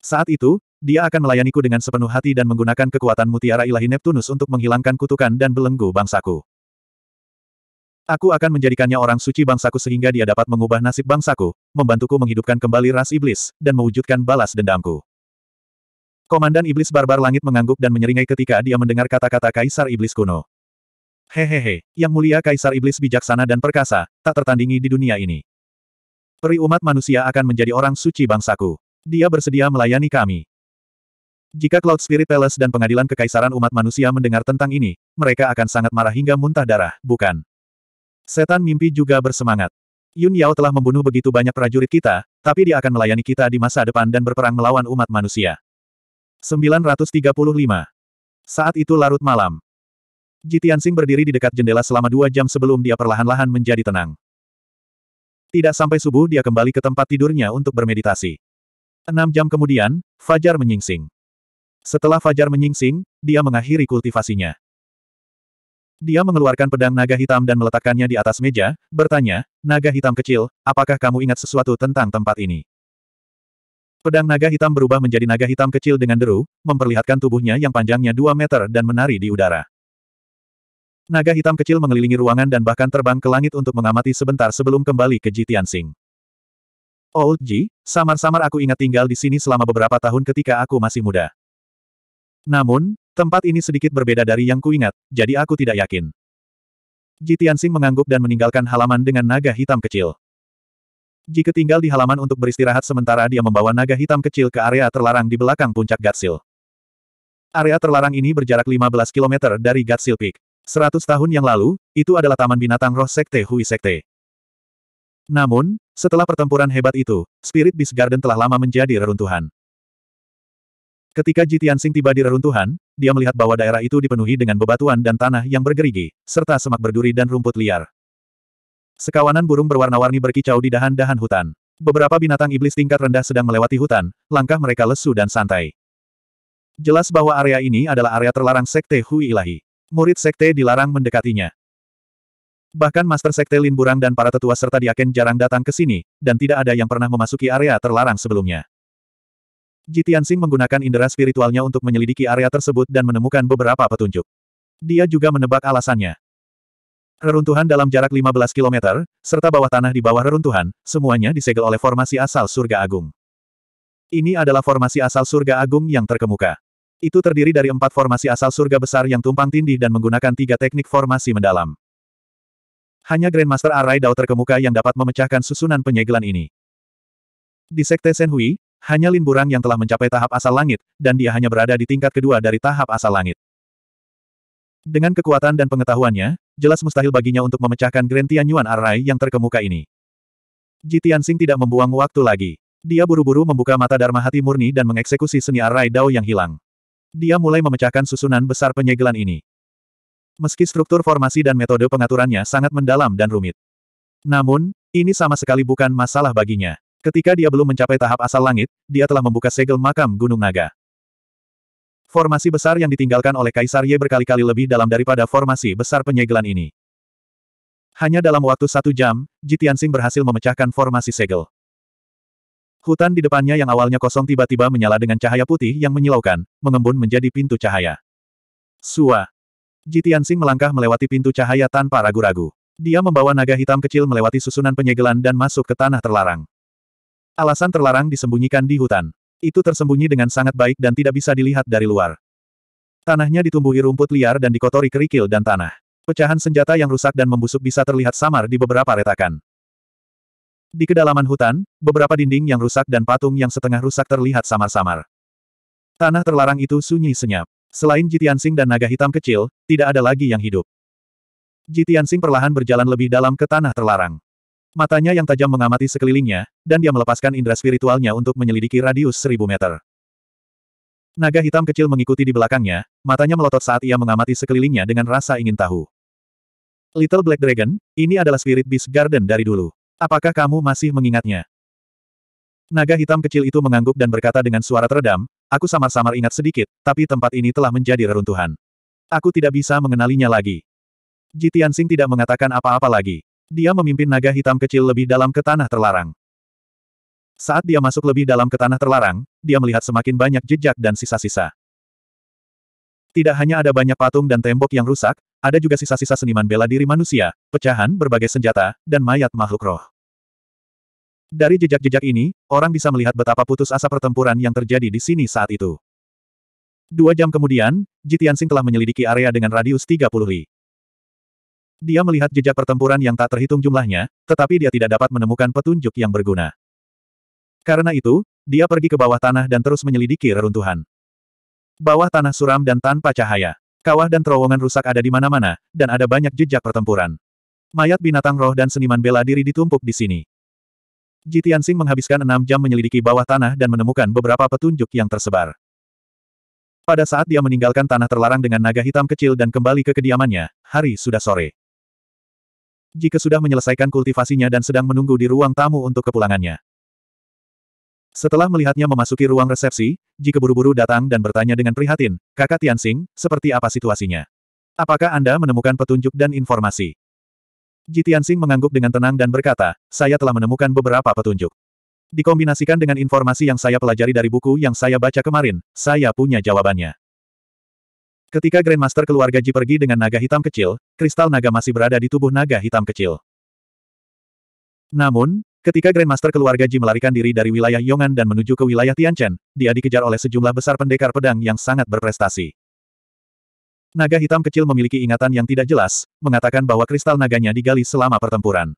Saat itu, dia akan melayaniku dengan sepenuh hati dan menggunakan kekuatan mutiara ilahi Neptunus untuk menghilangkan kutukan dan belenggu bangsaku. Aku akan menjadikannya orang suci bangsaku sehingga dia dapat mengubah nasib bangsaku, membantuku menghidupkan kembali ras iblis, dan mewujudkan balas dendamku. Komandan Iblis Barbar Langit mengangguk dan menyeringai ketika dia mendengar kata-kata Kaisar Iblis kuno. Hehehe, yang mulia Kaisar Iblis bijaksana dan perkasa, tak tertandingi di dunia ini. Peri umat manusia akan menjadi orang suci bangsaku. Dia bersedia melayani kami. Jika Cloud Spirit Palace dan pengadilan kekaisaran umat manusia mendengar tentang ini, mereka akan sangat marah hingga muntah darah, bukan? Setan mimpi juga bersemangat. Yun Yao telah membunuh begitu banyak prajurit kita, tapi dia akan melayani kita di masa depan dan berperang melawan umat manusia. 935. Saat itu larut malam. Jitiansing berdiri di dekat jendela selama dua jam sebelum dia perlahan-lahan menjadi tenang. Tidak sampai subuh dia kembali ke tempat tidurnya untuk bermeditasi. Enam jam kemudian, Fajar menyingsing. Setelah Fajar menyingsing, dia mengakhiri kultivasinya. Dia mengeluarkan pedang naga hitam dan meletakkannya di atas meja, bertanya, naga hitam kecil, apakah kamu ingat sesuatu tentang tempat ini? Pedang naga hitam berubah menjadi naga hitam kecil dengan deru, memperlihatkan tubuhnya yang panjangnya 2 meter dan menari di udara. Naga hitam kecil mengelilingi ruangan dan bahkan terbang ke langit untuk mengamati sebentar sebelum kembali ke Jitian Sing. Old Ji, samar-samar aku ingat tinggal di sini selama beberapa tahun ketika aku masih muda. Namun, tempat ini sedikit berbeda dari yang kuingat, jadi aku tidak yakin. Jitiansing mengangguk dan meninggalkan halaman dengan naga hitam kecil. Jika tinggal di halaman untuk beristirahat sementara dia membawa naga hitam kecil ke area terlarang di belakang puncak Gatsil. Area terlarang ini berjarak 15 km dari Gatsil Peak. 100 tahun yang lalu, itu adalah taman binatang roh sekte Hui Sekte. Namun, setelah pertempuran hebat itu, Spirit Beast Garden telah lama menjadi reruntuhan. Ketika Jitian Sing tiba di reruntuhan, dia melihat bahwa daerah itu dipenuhi dengan bebatuan dan tanah yang bergerigi, serta semak berduri dan rumput liar. Sekawanan burung berwarna-warni berkicau di dahan-dahan hutan. Beberapa binatang iblis tingkat rendah sedang melewati hutan, langkah mereka lesu dan santai. Jelas bahwa area ini adalah area terlarang Sekte Hui Ilahi. Murid Sekte dilarang mendekatinya. Bahkan Master Sekte Lin Burang dan para tetua serta Diaken jarang datang ke sini, dan tidak ada yang pernah memasuki area terlarang sebelumnya. Jitian Xing menggunakan indera spiritualnya untuk menyelidiki area tersebut dan menemukan beberapa petunjuk. Dia juga menebak alasannya. Reruntuhan dalam jarak 15 km, serta bawah tanah di bawah reruntuhan, semuanya disegel oleh formasi asal surga agung. Ini adalah formasi asal surga agung yang terkemuka. Itu terdiri dari empat formasi asal surga besar yang tumpang tindih dan menggunakan tiga teknik formasi mendalam. Hanya Grandmaster Arai Dao terkemuka yang dapat memecahkan susunan penyegelan ini. Di Sekte Senhui, hanya Lin Burang yang telah mencapai tahap asal langit, dan dia hanya berada di tingkat kedua dari tahap asal langit. Dengan kekuatan dan pengetahuannya, jelas mustahil baginya untuk memecahkan Grand Yuan Array yang terkemuka ini. Ji tidak membuang waktu lagi. Dia buru-buru membuka mata Dharma Hati Murni dan mengeksekusi seni arai Dao yang hilang. Dia mulai memecahkan susunan besar penyegelan ini. Meski struktur formasi dan metode pengaturannya sangat mendalam dan rumit. Namun, ini sama sekali bukan masalah baginya. Ketika dia belum mencapai tahap asal langit, dia telah membuka segel makam Gunung Naga. Formasi besar yang ditinggalkan oleh Kaisar Ye berkali-kali lebih dalam daripada formasi besar penyegelan ini. Hanya dalam waktu satu jam, Jitiansing berhasil memecahkan formasi segel. Hutan di depannya yang awalnya kosong tiba-tiba menyala dengan cahaya putih yang menyilaukan, mengembun menjadi pintu cahaya. Sua. Jitiansing melangkah melewati pintu cahaya tanpa ragu-ragu. Dia membawa naga hitam kecil melewati susunan penyegelan dan masuk ke tanah terlarang. Alasan terlarang disembunyikan di hutan. Itu tersembunyi dengan sangat baik dan tidak bisa dilihat dari luar. Tanahnya ditumbuhi rumput liar dan dikotori kerikil dan tanah. Pecahan senjata yang rusak dan membusuk bisa terlihat samar di beberapa retakan. Di kedalaman hutan, beberapa dinding yang rusak dan patung yang setengah rusak terlihat samar-samar. Tanah terlarang itu sunyi senyap. Selain Jitiansing dan naga hitam kecil, tidak ada lagi yang hidup. Jitiansing perlahan berjalan lebih dalam ke tanah terlarang. Matanya yang tajam mengamati sekelilingnya, dan dia melepaskan indera spiritualnya untuk menyelidiki radius seribu meter. Naga hitam kecil mengikuti di belakangnya, matanya melotot saat ia mengamati sekelilingnya dengan rasa ingin tahu. Little Black Dragon, ini adalah Spirit Beast Garden dari dulu. Apakah kamu masih mengingatnya? Naga hitam kecil itu mengangguk dan berkata dengan suara teredam, aku samar-samar ingat sedikit, tapi tempat ini telah menjadi reruntuhan. Aku tidak bisa mengenalinya lagi. Jitian Singh tidak mengatakan apa-apa lagi. Dia memimpin naga hitam kecil lebih dalam ke tanah terlarang. Saat dia masuk lebih dalam ke tanah terlarang, dia melihat semakin banyak jejak dan sisa-sisa. Tidak hanya ada banyak patung dan tembok yang rusak, ada juga sisa-sisa seniman bela diri manusia, pecahan berbagai senjata, dan mayat makhluk roh. Dari jejak-jejak ini, orang bisa melihat betapa putus asa pertempuran yang terjadi di sini saat itu. Dua jam kemudian, Jitiansing telah menyelidiki area dengan radius 30 li. Dia melihat jejak pertempuran yang tak terhitung jumlahnya, tetapi dia tidak dapat menemukan petunjuk yang berguna. Karena itu, dia pergi ke bawah tanah dan terus menyelidiki reruntuhan. Bawah tanah suram dan tanpa cahaya. Kawah dan terowongan rusak ada di mana-mana, dan ada banyak jejak pertempuran. Mayat binatang roh dan seniman bela diri ditumpuk di sini. Jitiansing menghabiskan enam jam menyelidiki bawah tanah dan menemukan beberapa petunjuk yang tersebar. Pada saat dia meninggalkan tanah terlarang dengan naga hitam kecil dan kembali ke kediamannya, hari sudah sore jika sudah menyelesaikan kultivasinya dan sedang menunggu di ruang tamu untuk kepulangannya. Setelah melihatnya memasuki ruang resepsi, jika buru-buru datang dan bertanya dengan prihatin, kakak Tianxing, seperti apa situasinya? Apakah Anda menemukan petunjuk dan informasi? Ji Tianxing mengangguk dengan tenang dan berkata, saya telah menemukan beberapa petunjuk. Dikombinasikan dengan informasi yang saya pelajari dari buku yang saya baca kemarin, saya punya jawabannya. Ketika Grandmaster keluarga Ji pergi dengan naga hitam kecil, kristal naga masih berada di tubuh naga hitam kecil. Namun, ketika Grandmaster keluarga Ji melarikan diri dari wilayah Yongan dan menuju ke wilayah Tianchen, dia dikejar oleh sejumlah besar pendekar pedang yang sangat berprestasi. Naga hitam kecil memiliki ingatan yang tidak jelas, mengatakan bahwa kristal naganya digali selama pertempuran.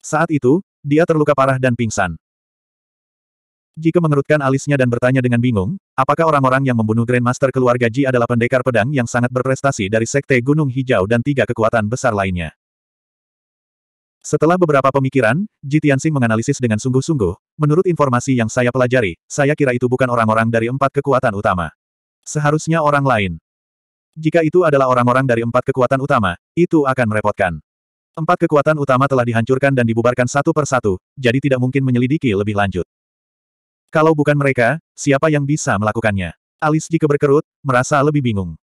Saat itu, dia terluka parah dan pingsan. Jika mengerutkan alisnya dan bertanya dengan bingung, apakah orang-orang yang membunuh Grandmaster keluarga Ji adalah pendekar pedang yang sangat berprestasi dari Sekte Gunung Hijau dan tiga kekuatan besar lainnya? Setelah beberapa pemikiran, Ji Tianxing menganalisis dengan sungguh-sungguh, menurut informasi yang saya pelajari, saya kira itu bukan orang-orang dari empat kekuatan utama. Seharusnya orang lain. Jika itu adalah orang-orang dari empat kekuatan utama, itu akan merepotkan. Empat kekuatan utama telah dihancurkan dan dibubarkan satu persatu, jadi tidak mungkin menyelidiki lebih lanjut. Kalau bukan mereka, siapa yang bisa melakukannya? Alis Ji keberkerut, merasa lebih bingung.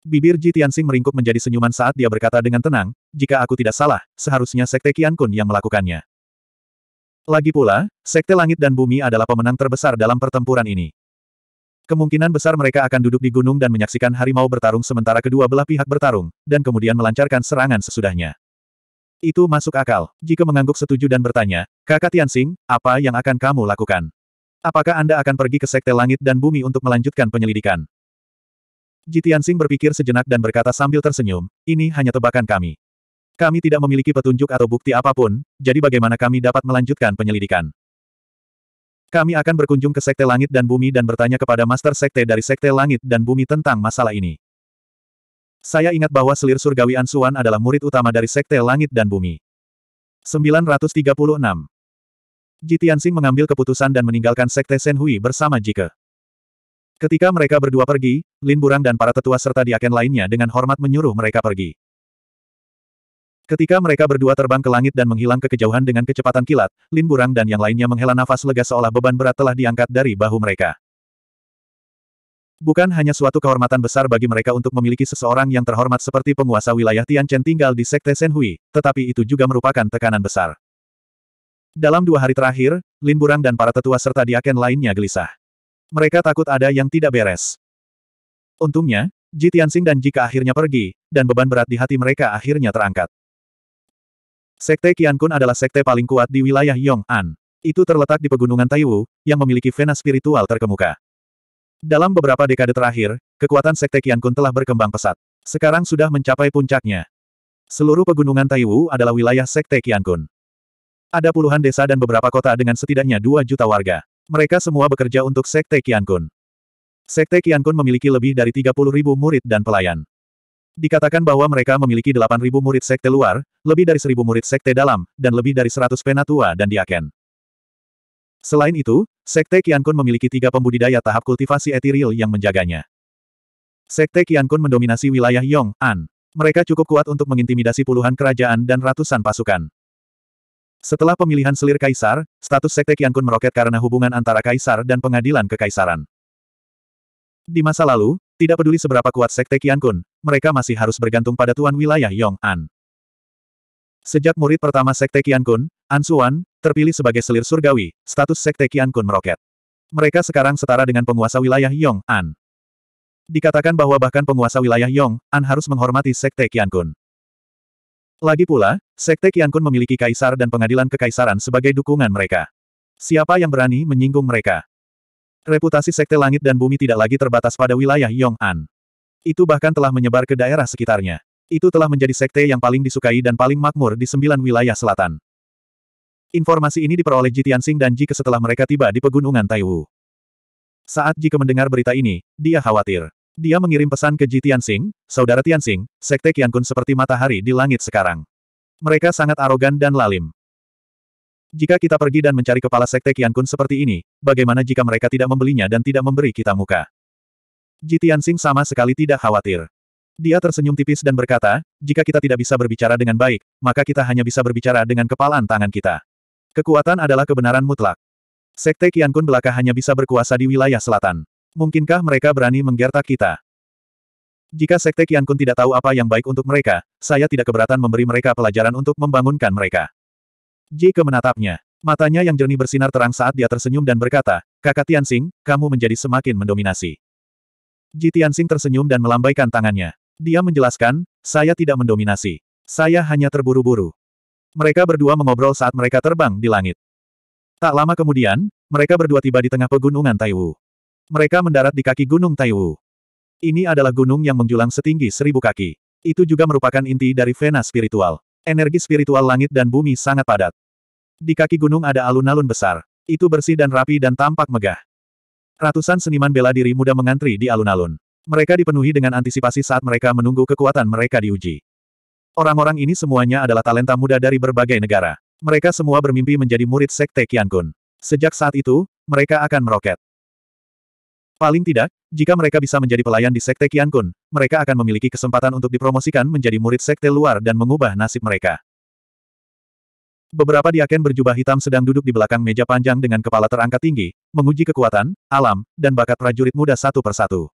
Bibir Ji Tianxing meringkuk menjadi senyuman saat dia berkata dengan tenang, jika aku tidak salah, seharusnya Sekte Qian Kun yang melakukannya. Lagi pula, Sekte Langit dan Bumi adalah pemenang terbesar dalam pertempuran ini. Kemungkinan besar mereka akan duduk di gunung dan menyaksikan harimau bertarung sementara kedua belah pihak bertarung, dan kemudian melancarkan serangan sesudahnya. Itu masuk akal. Jika mengangguk setuju dan bertanya, Kakak Tianxing, apa yang akan kamu lakukan? Apakah Anda akan pergi ke Sekte Langit dan Bumi untuk melanjutkan penyelidikan? Ji Tianxing berpikir sejenak dan berkata sambil tersenyum, ini hanya tebakan kami. Kami tidak memiliki petunjuk atau bukti apapun, jadi bagaimana kami dapat melanjutkan penyelidikan? Kami akan berkunjung ke Sekte Langit dan Bumi dan bertanya kepada Master Sekte dari Sekte Langit dan Bumi tentang masalah ini. Saya ingat bahwa selir surgawi Ansuan adalah murid utama dari Sekte Langit dan Bumi. 936. Ji mengambil keputusan dan meninggalkan Sekte Senhui bersama Jike. Ketika mereka berdua pergi, Lin Burang dan para tetua serta diaken lainnya dengan hormat menyuruh mereka pergi. Ketika mereka berdua terbang ke langit dan menghilang ke kejauhan dengan kecepatan kilat, Lin Burang dan yang lainnya menghela nafas lega seolah beban berat telah diangkat dari bahu mereka. Bukan hanya suatu kehormatan besar bagi mereka untuk memiliki seseorang yang terhormat seperti penguasa wilayah Tianchen tinggal di Sekte Senhui, tetapi itu juga merupakan tekanan besar. Dalam dua hari terakhir, Lin Burang dan para tetua serta diaken lainnya gelisah. Mereka takut ada yang tidak beres. Untungnya, Ji Tianxing dan Jika akhirnya pergi, dan beban berat di hati mereka akhirnya terangkat. Sekte Qiankun adalah sekte paling kuat di wilayah Yong'an. Itu terletak di pegunungan Taiwu, yang memiliki vena spiritual terkemuka. Dalam beberapa dekade terakhir, kekuatan Sekte Kian Kun telah berkembang pesat. Sekarang sudah mencapai puncaknya. Seluruh pegunungan Taiwu adalah wilayah Sekte Kian Kun. Ada puluhan desa dan beberapa kota dengan setidaknya 2 juta warga. Mereka semua bekerja untuk Sekte Kian Kun. Sekte Kian Kun memiliki lebih dari 30 ribu murid dan pelayan. Dikatakan bahwa mereka memiliki 8.000 murid sekte luar, lebih dari 1.000 murid sekte dalam, dan lebih dari 100 penatua dan diaken. Selain itu, Sekte Qiankun memiliki tiga pembudidaya tahap kultivasi etiril yang menjaganya. Sekte Qiankun mendominasi wilayah Yong, An. Mereka cukup kuat untuk mengintimidasi puluhan kerajaan dan ratusan pasukan. Setelah pemilihan selir kaisar, status Sekte Qiankun meroket karena hubungan antara kaisar dan pengadilan kekaisaran. Di masa lalu, tidak peduli seberapa kuat Sekte Qiankun, mereka masih harus bergantung pada tuan wilayah Yong, An. Sejak murid pertama Sekte Qiankun, Ansuan, terpilih sebagai selir surgawi, status sekte Qian Kun meroket. Mereka sekarang setara dengan penguasa wilayah Yong An. Dikatakan bahwa bahkan penguasa wilayah Yong An harus menghormati sekte Qian Kun. Lagi pula, sekte Qian Kun memiliki kaisar dan pengadilan kekaisaran sebagai dukungan mereka. Siapa yang berani menyinggung mereka? Reputasi sekte langit dan bumi tidak lagi terbatas pada wilayah Yong An. Itu bahkan telah menyebar ke daerah sekitarnya. Itu telah menjadi sekte yang paling disukai dan paling makmur di sembilan wilayah selatan. Informasi ini diperoleh Ji Tianxing dan Ji setelah mereka tiba di pegunungan Taiwu. Saat Ji mendengar berita ini, dia khawatir. Dia mengirim pesan ke Ji Tianxing, Saudara Tianxing, Sekte Kun seperti matahari di langit sekarang. Mereka sangat arogan dan lalim. Jika kita pergi dan mencari kepala Sekte Kun seperti ini, bagaimana jika mereka tidak membelinya dan tidak memberi kita muka? Ji Tianxing sama sekali tidak khawatir. Dia tersenyum tipis dan berkata, jika kita tidak bisa berbicara dengan baik, maka kita hanya bisa berbicara dengan kepalan tangan kita. Kekuatan adalah kebenaran mutlak. Sekte Qiankun belaka hanya bisa berkuasa di wilayah selatan. Mungkinkah mereka berani menggertak kita? Jika Sekte Qiankun tidak tahu apa yang baik untuk mereka, saya tidak keberatan memberi mereka pelajaran untuk membangunkan mereka. Ke menatapnya. Matanya yang jernih bersinar terang saat dia tersenyum dan berkata, Kakak Tianxing, kamu menjadi semakin mendominasi. Ji Tianxing tersenyum dan melambaikan tangannya. Dia menjelaskan, saya tidak mendominasi. Saya hanya terburu-buru. Mereka berdua mengobrol saat mereka terbang di langit. Tak lama kemudian, mereka berdua tiba di tengah pegunungan Taiwu. Mereka mendarat di kaki Gunung Taiwu. Ini adalah gunung yang menjulang setinggi seribu kaki. Itu juga merupakan inti dari vena spiritual. Energi spiritual langit dan bumi sangat padat. Di kaki gunung ada alun-alun besar. Itu bersih dan rapi dan tampak megah. Ratusan seniman bela diri muda mengantri di alun-alun. Mereka dipenuhi dengan antisipasi saat mereka menunggu kekuatan mereka diuji. Orang-orang ini semuanya adalah talenta muda dari berbagai negara. Mereka semua bermimpi menjadi murid Sekte Qiankun. Sejak saat itu, mereka akan meroket. Paling tidak, jika mereka bisa menjadi pelayan di Sekte Qiankun, mereka akan memiliki kesempatan untuk dipromosikan menjadi murid Sekte luar dan mengubah nasib mereka. Beberapa diaken berjubah hitam sedang duduk di belakang meja panjang dengan kepala terangkat tinggi, menguji kekuatan, alam, dan bakat prajurit muda satu persatu.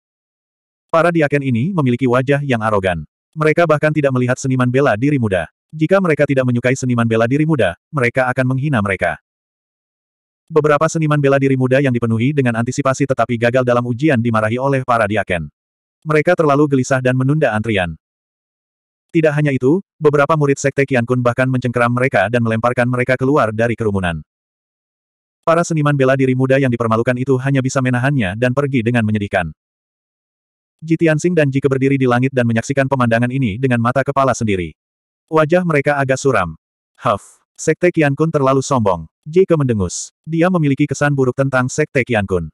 Para diaken ini memiliki wajah yang arogan. Mereka bahkan tidak melihat seniman bela diri muda. Jika mereka tidak menyukai seniman bela diri muda, mereka akan menghina mereka. Beberapa seniman bela diri muda yang dipenuhi dengan antisipasi tetapi gagal dalam ujian dimarahi oleh para diaken. Mereka terlalu gelisah dan menunda antrian. Tidak hanya itu, beberapa murid sekte Kian Kun bahkan mencengkeram mereka dan melemparkan mereka keluar dari kerumunan. Para seniman bela diri muda yang dipermalukan itu hanya bisa menahannya dan pergi dengan menyedihkan. Ji Tianxing dan Ke berdiri di langit dan menyaksikan pemandangan ini dengan mata kepala sendiri. Wajah mereka agak suram. Huff. Sekte Qiankun terlalu sombong. Ji Ke mendengus. Dia memiliki kesan buruk tentang Sekte Qiankun.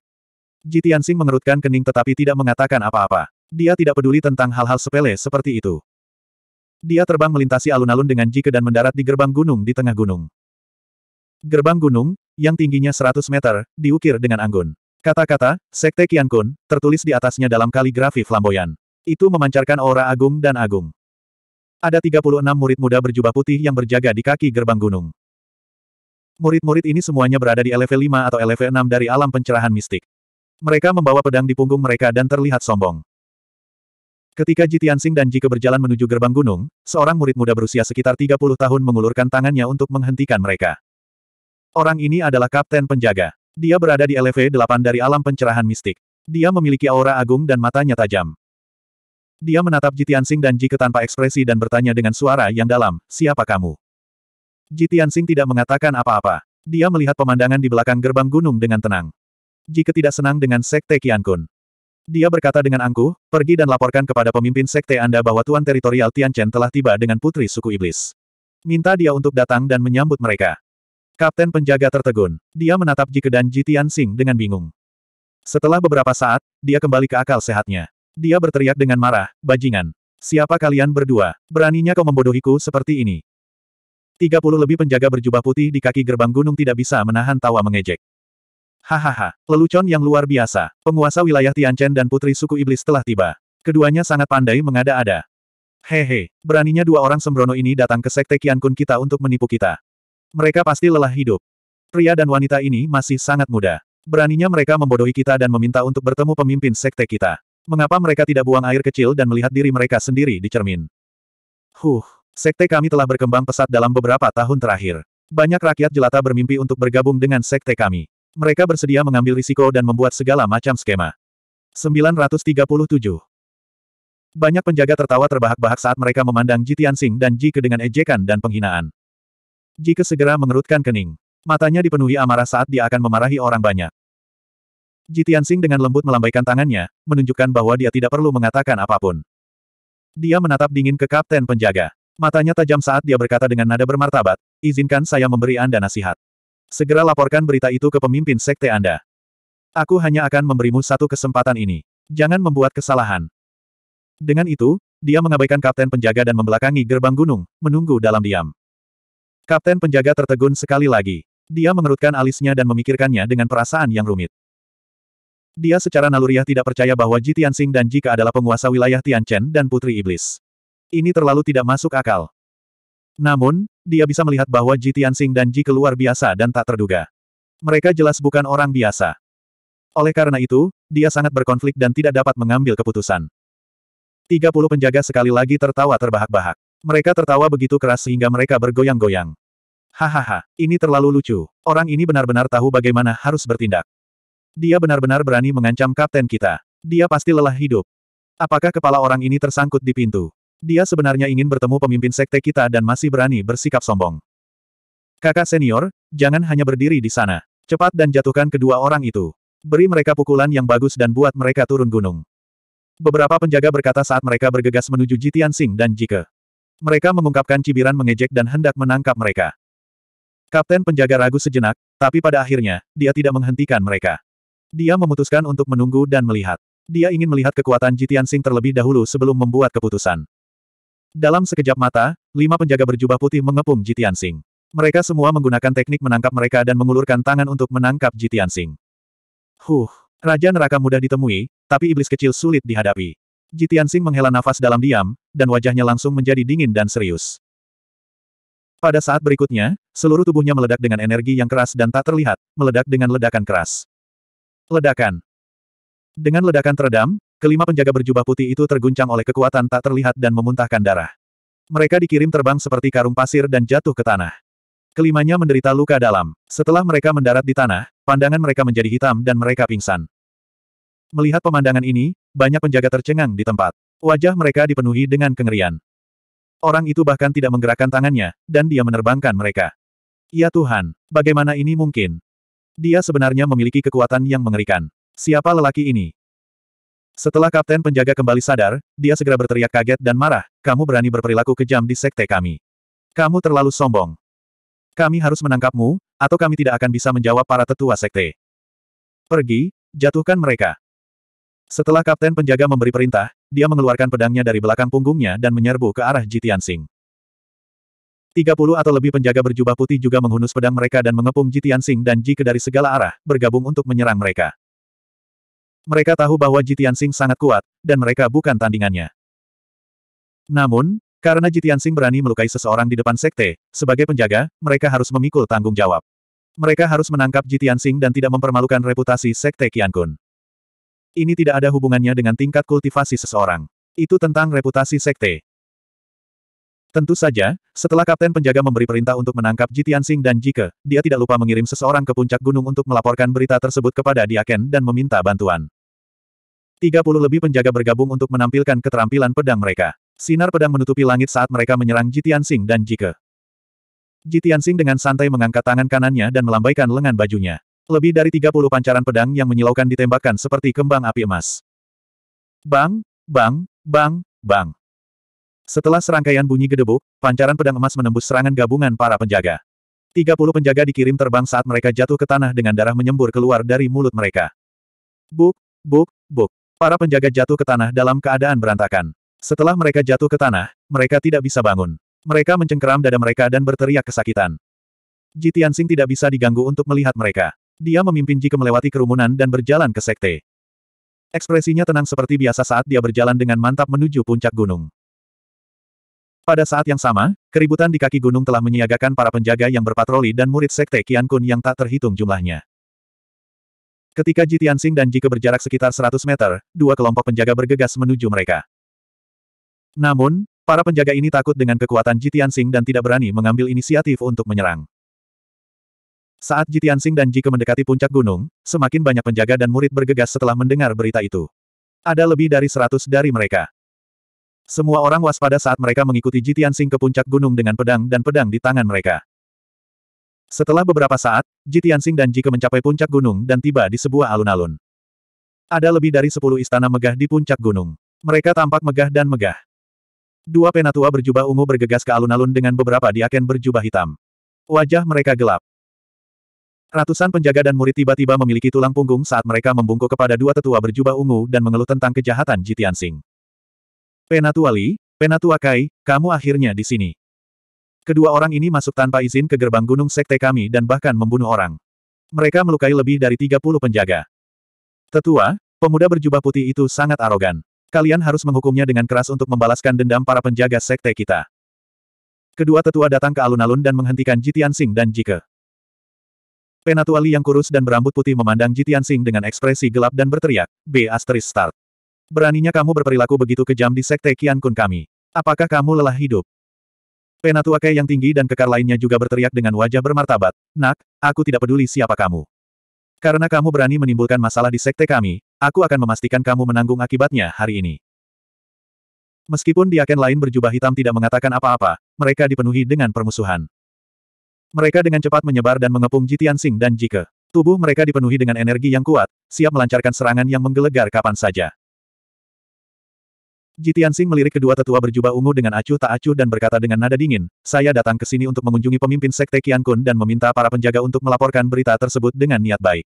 Ji Tianxing mengerutkan kening tetapi tidak mengatakan apa-apa. Dia tidak peduli tentang hal-hal sepele seperti itu. Dia terbang melintasi alun-alun dengan Ji Ke dan mendarat di gerbang gunung di tengah gunung. Gerbang gunung, yang tingginya 100 meter, diukir dengan anggun. Kata-kata, Sekte Qiankun, tertulis di atasnya dalam kaligrafi flamboyan. Itu memancarkan aura agung dan agung. Ada 36 murid muda berjubah putih yang berjaga di kaki gerbang gunung. Murid-murid ini semuanya berada di level 5 atau level 6 dari alam pencerahan mistik. Mereka membawa pedang di punggung mereka dan terlihat sombong. Ketika Ji Tianxing dan Jike berjalan menuju gerbang gunung, seorang murid muda berusia sekitar 30 tahun mengulurkan tangannya untuk menghentikan mereka. Orang ini adalah kapten penjaga. Dia berada di LV 8 dari alam pencerahan mistik. Dia memiliki aura agung dan matanya tajam. Dia menatap Jitiansing dan Jike tanpa ekspresi dan bertanya dengan suara yang dalam, siapa kamu? Jitiansing tidak mengatakan apa-apa. Dia melihat pemandangan di belakang gerbang gunung dengan tenang. Jike tidak senang dengan Sekte Qiankun. Dia berkata dengan angkuh, pergi dan laporkan kepada pemimpin sekte Anda bahwa Tuan Teritorial Tianchen telah tiba dengan putri suku iblis. Minta dia untuk datang dan menyambut mereka. Kapten penjaga tertegun. Dia menatap dan Jitian Sing dengan bingung. Setelah beberapa saat, dia kembali ke akal sehatnya. Dia berteriak dengan marah, bajingan. Siapa kalian berdua? Beraninya kau membodohiku seperti ini? 30 lebih penjaga berjubah putih di kaki gerbang gunung tidak bisa menahan tawa mengejek. Hahaha, lelucon yang luar biasa. Penguasa wilayah Tianchen dan putri suku iblis telah tiba. Keduanya sangat pandai mengada-ada. Hehe, beraninya dua orang sembrono ini datang ke sekte Kian Kun kita untuk menipu kita. Mereka pasti lelah hidup. Pria dan wanita ini masih sangat muda. Beraninya mereka membodohi kita dan meminta untuk bertemu pemimpin sekte kita. Mengapa mereka tidak buang air kecil dan melihat diri mereka sendiri di cermin? Huh, sekte kami telah berkembang pesat dalam beberapa tahun terakhir. Banyak rakyat jelata bermimpi untuk bergabung dengan sekte kami. Mereka bersedia mengambil risiko dan membuat segala macam skema. 937. Banyak penjaga tertawa terbahak-bahak saat mereka memandang Jitian Singh dan Ji ke dengan ejekan dan penghinaan. Jika segera mengerutkan kening. Matanya dipenuhi amarah saat dia akan memarahi orang banyak. Jitiansing dengan lembut melambaikan tangannya, menunjukkan bahwa dia tidak perlu mengatakan apapun. Dia menatap dingin ke kapten penjaga. Matanya tajam saat dia berkata dengan nada bermartabat, izinkan saya memberi Anda nasihat. Segera laporkan berita itu ke pemimpin sekte Anda. Aku hanya akan memberimu satu kesempatan ini. Jangan membuat kesalahan. Dengan itu, dia mengabaikan kapten penjaga dan membelakangi gerbang gunung, menunggu dalam diam. Kapten penjaga tertegun sekali lagi. Dia mengerutkan alisnya dan memikirkannya dengan perasaan yang rumit. Dia secara naluriah tidak percaya bahwa Ji Tianxing dan Jika adalah penguasa wilayah Tianchen dan Putri Iblis. Ini terlalu tidak masuk akal. Namun, dia bisa melihat bahwa Ji Tianxing dan Ji keluar biasa dan tak terduga. Mereka jelas bukan orang biasa. Oleh karena itu, dia sangat berkonflik dan tidak dapat mengambil keputusan. 30 penjaga sekali lagi tertawa terbahak-bahak. Mereka tertawa begitu keras sehingga mereka bergoyang-goyang. Hahaha, ini terlalu lucu. Orang ini benar-benar tahu bagaimana harus bertindak. Dia benar-benar berani mengancam kapten kita. Dia pasti lelah hidup. Apakah kepala orang ini tersangkut di pintu? Dia sebenarnya ingin bertemu pemimpin sekte kita dan masih berani bersikap sombong. Kakak senior, jangan hanya berdiri di sana. Cepat dan jatuhkan kedua orang itu. Beri mereka pukulan yang bagus dan buat mereka turun gunung. Beberapa penjaga berkata saat mereka bergegas menuju Jitian Sing dan Jike. Mereka mengungkapkan cibiran mengejek dan hendak menangkap mereka. Kapten penjaga ragu sejenak, tapi pada akhirnya, dia tidak menghentikan mereka. Dia memutuskan untuk menunggu dan melihat. Dia ingin melihat kekuatan Jitian Sing terlebih dahulu sebelum membuat keputusan. Dalam sekejap mata, lima penjaga berjubah putih mengepung Jitian Sing. Mereka semua menggunakan teknik menangkap mereka dan mengulurkan tangan untuk menangkap Jitian Sing. Huh, Raja Neraka mudah ditemui, tapi iblis kecil sulit dihadapi. Jitian Tianxing menghela nafas dalam diam, dan wajahnya langsung menjadi dingin dan serius. Pada saat berikutnya, seluruh tubuhnya meledak dengan energi yang keras dan tak terlihat, meledak dengan ledakan keras. Ledakan. Dengan ledakan teredam, kelima penjaga berjubah putih itu terguncang oleh kekuatan tak terlihat dan memuntahkan darah. Mereka dikirim terbang seperti karung pasir dan jatuh ke tanah. Kelimanya menderita luka dalam. Setelah mereka mendarat di tanah, pandangan mereka menjadi hitam dan mereka pingsan. Melihat pemandangan ini, banyak penjaga tercengang di tempat. Wajah mereka dipenuhi dengan kengerian. Orang itu bahkan tidak menggerakkan tangannya, dan dia menerbangkan mereka. Ya Tuhan, bagaimana ini mungkin? Dia sebenarnya memiliki kekuatan yang mengerikan. Siapa lelaki ini? Setelah kapten penjaga kembali sadar, dia segera berteriak kaget dan marah, kamu berani berperilaku kejam di sekte kami. Kamu terlalu sombong. Kami harus menangkapmu, atau kami tidak akan bisa menjawab para tetua sekte. Pergi, jatuhkan mereka. Setelah kapten penjaga memberi perintah, dia mengeluarkan pedangnya dari belakang punggungnya dan menyerbu ke arah Jitian Sing. 30 atau lebih penjaga berjubah putih juga menghunus pedang mereka dan mengepung Jitian Sing dan ke dari segala arah, bergabung untuk menyerang mereka. Mereka tahu bahwa Jitian Sing sangat kuat, dan mereka bukan tandingannya. Namun, karena Jitian Sing berani melukai seseorang di depan sekte, sebagai penjaga, mereka harus memikul tanggung jawab. Mereka harus menangkap Jitian Sing dan tidak mempermalukan reputasi sekte Qiankun. Ini tidak ada hubungannya dengan tingkat kultivasi seseorang. Itu tentang reputasi sekte. Tentu saja, setelah Kapten Penjaga memberi perintah untuk menangkap Jitian Tianxing dan Jike, dia tidak lupa mengirim seseorang ke puncak gunung untuk melaporkan berita tersebut kepada Diaken dan meminta bantuan. 30 lebih penjaga bergabung untuk menampilkan keterampilan pedang mereka. Sinar pedang menutupi langit saat mereka menyerang Jitian Tianxing dan Jike. Jitian Tianxing dengan santai mengangkat tangan kanannya dan melambaikan lengan bajunya. Lebih dari 30 pancaran pedang yang menyilaukan ditembakkan seperti kembang api emas. Bang, bang, bang, bang. Setelah serangkaian bunyi gedebuk, pancaran pedang emas menembus serangan gabungan para penjaga. 30 penjaga dikirim terbang saat mereka jatuh ke tanah dengan darah menyembur keluar dari mulut mereka. Buk, buk, buk. Para penjaga jatuh ke tanah dalam keadaan berantakan. Setelah mereka jatuh ke tanah, mereka tidak bisa bangun. Mereka mencengkeram dada mereka dan berteriak kesakitan. Jitiansing tidak bisa diganggu untuk melihat mereka. Dia memimpin Ji melewati kerumunan dan berjalan ke sekte. Ekspresinya tenang seperti biasa saat dia berjalan dengan mantap menuju puncak gunung. Pada saat yang sama, keributan di kaki gunung telah menyiagakan para penjaga yang berpatroli dan murid sekte Kian Kun yang tak terhitung jumlahnya. Ketika Ji Tianxing dan Jike berjarak sekitar 100 meter, dua kelompok penjaga bergegas menuju mereka. Namun, para penjaga ini takut dengan kekuatan Ji Tianxing dan tidak berani mengambil inisiatif untuk menyerang. Saat Ji Tianxing dan Ji Ke mendekati puncak gunung, semakin banyak penjaga dan murid bergegas setelah mendengar berita itu. Ada lebih dari seratus dari mereka. Semua orang waspada saat mereka mengikuti Ji Tianxing ke puncak gunung dengan pedang dan pedang di tangan mereka. Setelah beberapa saat, Ji Tianxing dan Ji Ke mencapai puncak gunung dan tiba di sebuah alun-alun. Ada lebih dari sepuluh istana megah di puncak gunung. Mereka tampak megah dan megah. Dua penatua berjubah ungu bergegas ke alun-alun dengan beberapa diaken berjubah hitam. Wajah mereka gelap. Ratusan penjaga dan murid tiba-tiba memiliki tulang punggung saat mereka membungkuk kepada dua tetua berjubah ungu dan mengeluh tentang kejahatan Jitian Sing. Penatua Li, Penatua Kai, kamu akhirnya di sini. Kedua orang ini masuk tanpa izin ke gerbang gunung sekte kami dan bahkan membunuh orang. Mereka melukai lebih dari 30 penjaga. Tetua, pemuda berjubah putih itu sangat arogan. Kalian harus menghukumnya dengan keras untuk membalaskan dendam para penjaga sekte kita. Kedua tetua datang ke alun-alun dan menghentikan Jitian Sing dan Jike. Penatua Li yang kurus dan berambut putih memandang Jitian Sing dengan ekspresi gelap dan berteriak, B asteris start. Beraninya kamu berperilaku begitu kejam di sekte Kian Kun kami. Apakah kamu lelah hidup? Penatua Kei yang tinggi dan kekar lainnya juga berteriak dengan wajah bermartabat, Nak, aku tidak peduli siapa kamu. Karena kamu berani menimbulkan masalah di sekte kami, aku akan memastikan kamu menanggung akibatnya hari ini. Meskipun diaken lain berjubah hitam tidak mengatakan apa-apa, mereka dipenuhi dengan permusuhan. Mereka dengan cepat menyebar dan mengepung Jitian Sing dan Jike. Tubuh mereka dipenuhi dengan energi yang kuat, siap melancarkan serangan yang menggelegar kapan saja. Jitian Sing melirik kedua tetua berjubah ungu dengan acuh tak acuh dan berkata dengan nada dingin, saya datang ke sini untuk mengunjungi pemimpin Sekte Kian Kun dan meminta para penjaga untuk melaporkan berita tersebut dengan niat baik.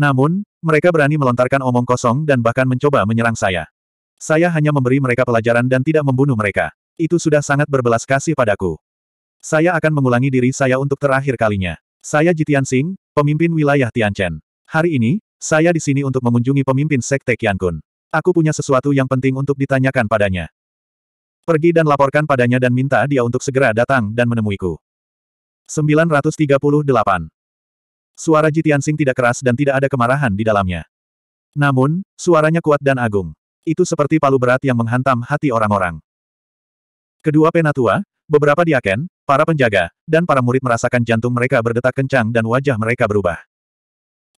Namun, mereka berani melontarkan omong kosong dan bahkan mencoba menyerang saya. Saya hanya memberi mereka pelajaran dan tidak membunuh mereka. Itu sudah sangat berbelas kasih padaku. Saya akan mengulangi diri saya untuk terakhir kalinya. Saya Jitian Singh, pemimpin wilayah Tianchen. Hari ini, saya di sini untuk mengunjungi pemimpin Sekte Kun. Aku punya sesuatu yang penting untuk ditanyakan padanya. Pergi dan laporkan padanya dan minta dia untuk segera datang dan menemuiku. 938. Suara Jitian Singh tidak keras dan tidak ada kemarahan di dalamnya. Namun, suaranya kuat dan agung. Itu seperti palu berat yang menghantam hati orang-orang. Kedua penatua, Beberapa diaken, para penjaga, dan para murid merasakan jantung mereka berdetak kencang dan wajah mereka berubah.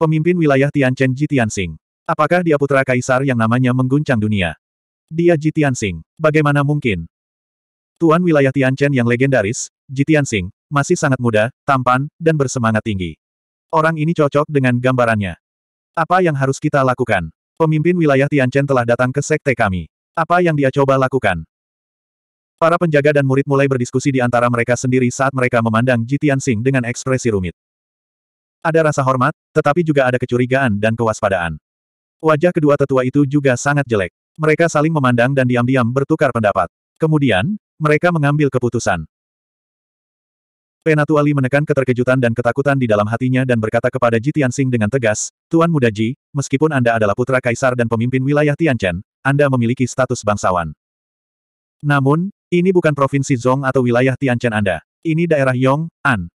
Pemimpin wilayah Tianchen Ji Tianxing. Apakah dia putra kaisar yang namanya mengguncang dunia? Dia Ji Tianxing. Bagaimana mungkin? Tuan wilayah Tianchen yang legendaris, Ji Tianxing, masih sangat muda, tampan, dan bersemangat tinggi. Orang ini cocok dengan gambarannya. Apa yang harus kita lakukan? Pemimpin wilayah Tianchen telah datang ke sekte kami. Apa yang dia coba lakukan? Para penjaga dan murid mulai berdiskusi di antara mereka sendiri saat mereka memandang Jitian Sing dengan ekspresi rumit. Ada rasa hormat, tetapi juga ada kecurigaan dan kewaspadaan. Wajah kedua tetua itu juga sangat jelek. Mereka saling memandang dan diam-diam bertukar pendapat. Kemudian, mereka mengambil keputusan. Penatua Li menekan keterkejutan dan ketakutan di dalam hatinya dan berkata kepada Jitian Tianxing dengan tegas, Tuan Muda Ji, meskipun Anda adalah putra kaisar dan pemimpin wilayah Tianchen, Anda memiliki status bangsawan. Namun, ini bukan provinsi Zhong atau wilayah Tianchen Anda. Ini daerah Yong, An.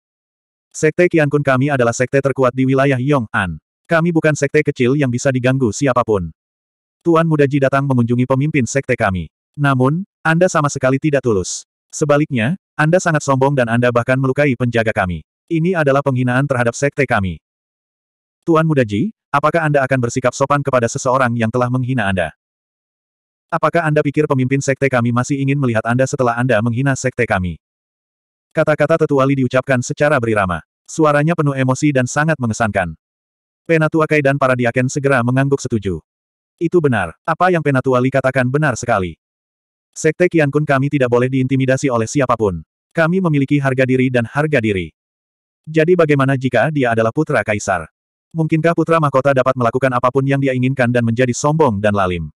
Sekte Qiankun kami adalah sekte terkuat di wilayah Yong, An. Kami bukan sekte kecil yang bisa diganggu siapapun. Tuan Muda Ji datang mengunjungi pemimpin sekte kami. Namun, Anda sama sekali tidak tulus. Sebaliknya, Anda sangat sombong dan Anda bahkan melukai penjaga kami. Ini adalah penghinaan terhadap sekte kami. Tuan Muda Ji, apakah Anda akan bersikap sopan kepada seseorang yang telah menghina Anda? Apakah Anda pikir pemimpin sekte kami masih ingin melihat Anda setelah Anda menghina sekte kami? Kata-kata tetua diucapkan secara berirama. Suaranya penuh emosi dan sangat mengesankan. Penatua Kai dan para diaken segera mengangguk setuju. Itu benar. Apa yang Penatua Li katakan benar sekali. Sekte Kian Kun kami tidak boleh diintimidasi oleh siapapun. Kami memiliki harga diri dan harga diri. Jadi bagaimana jika dia adalah putra kaisar? Mungkinkah putra mahkota dapat melakukan apapun yang dia inginkan dan menjadi sombong dan lalim?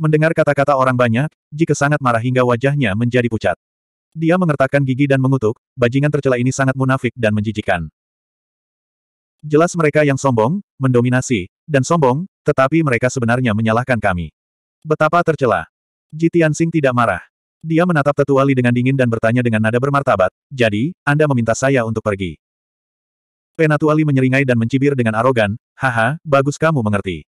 Mendengar kata-kata orang banyak, jika sangat marah hingga wajahnya menjadi pucat. Dia mengertakkan gigi dan mengutuk, bajingan tercela ini sangat munafik dan menjijikan. Jelas mereka yang sombong, mendominasi, dan sombong, tetapi mereka sebenarnya menyalahkan kami. Betapa tercela. Jitian Sing tidak marah. Dia menatap tetua Li dengan dingin dan bertanya dengan nada bermartabat, jadi, Anda meminta saya untuk pergi. Penatua Li menyeringai dan mencibir dengan arogan, haha, bagus kamu mengerti.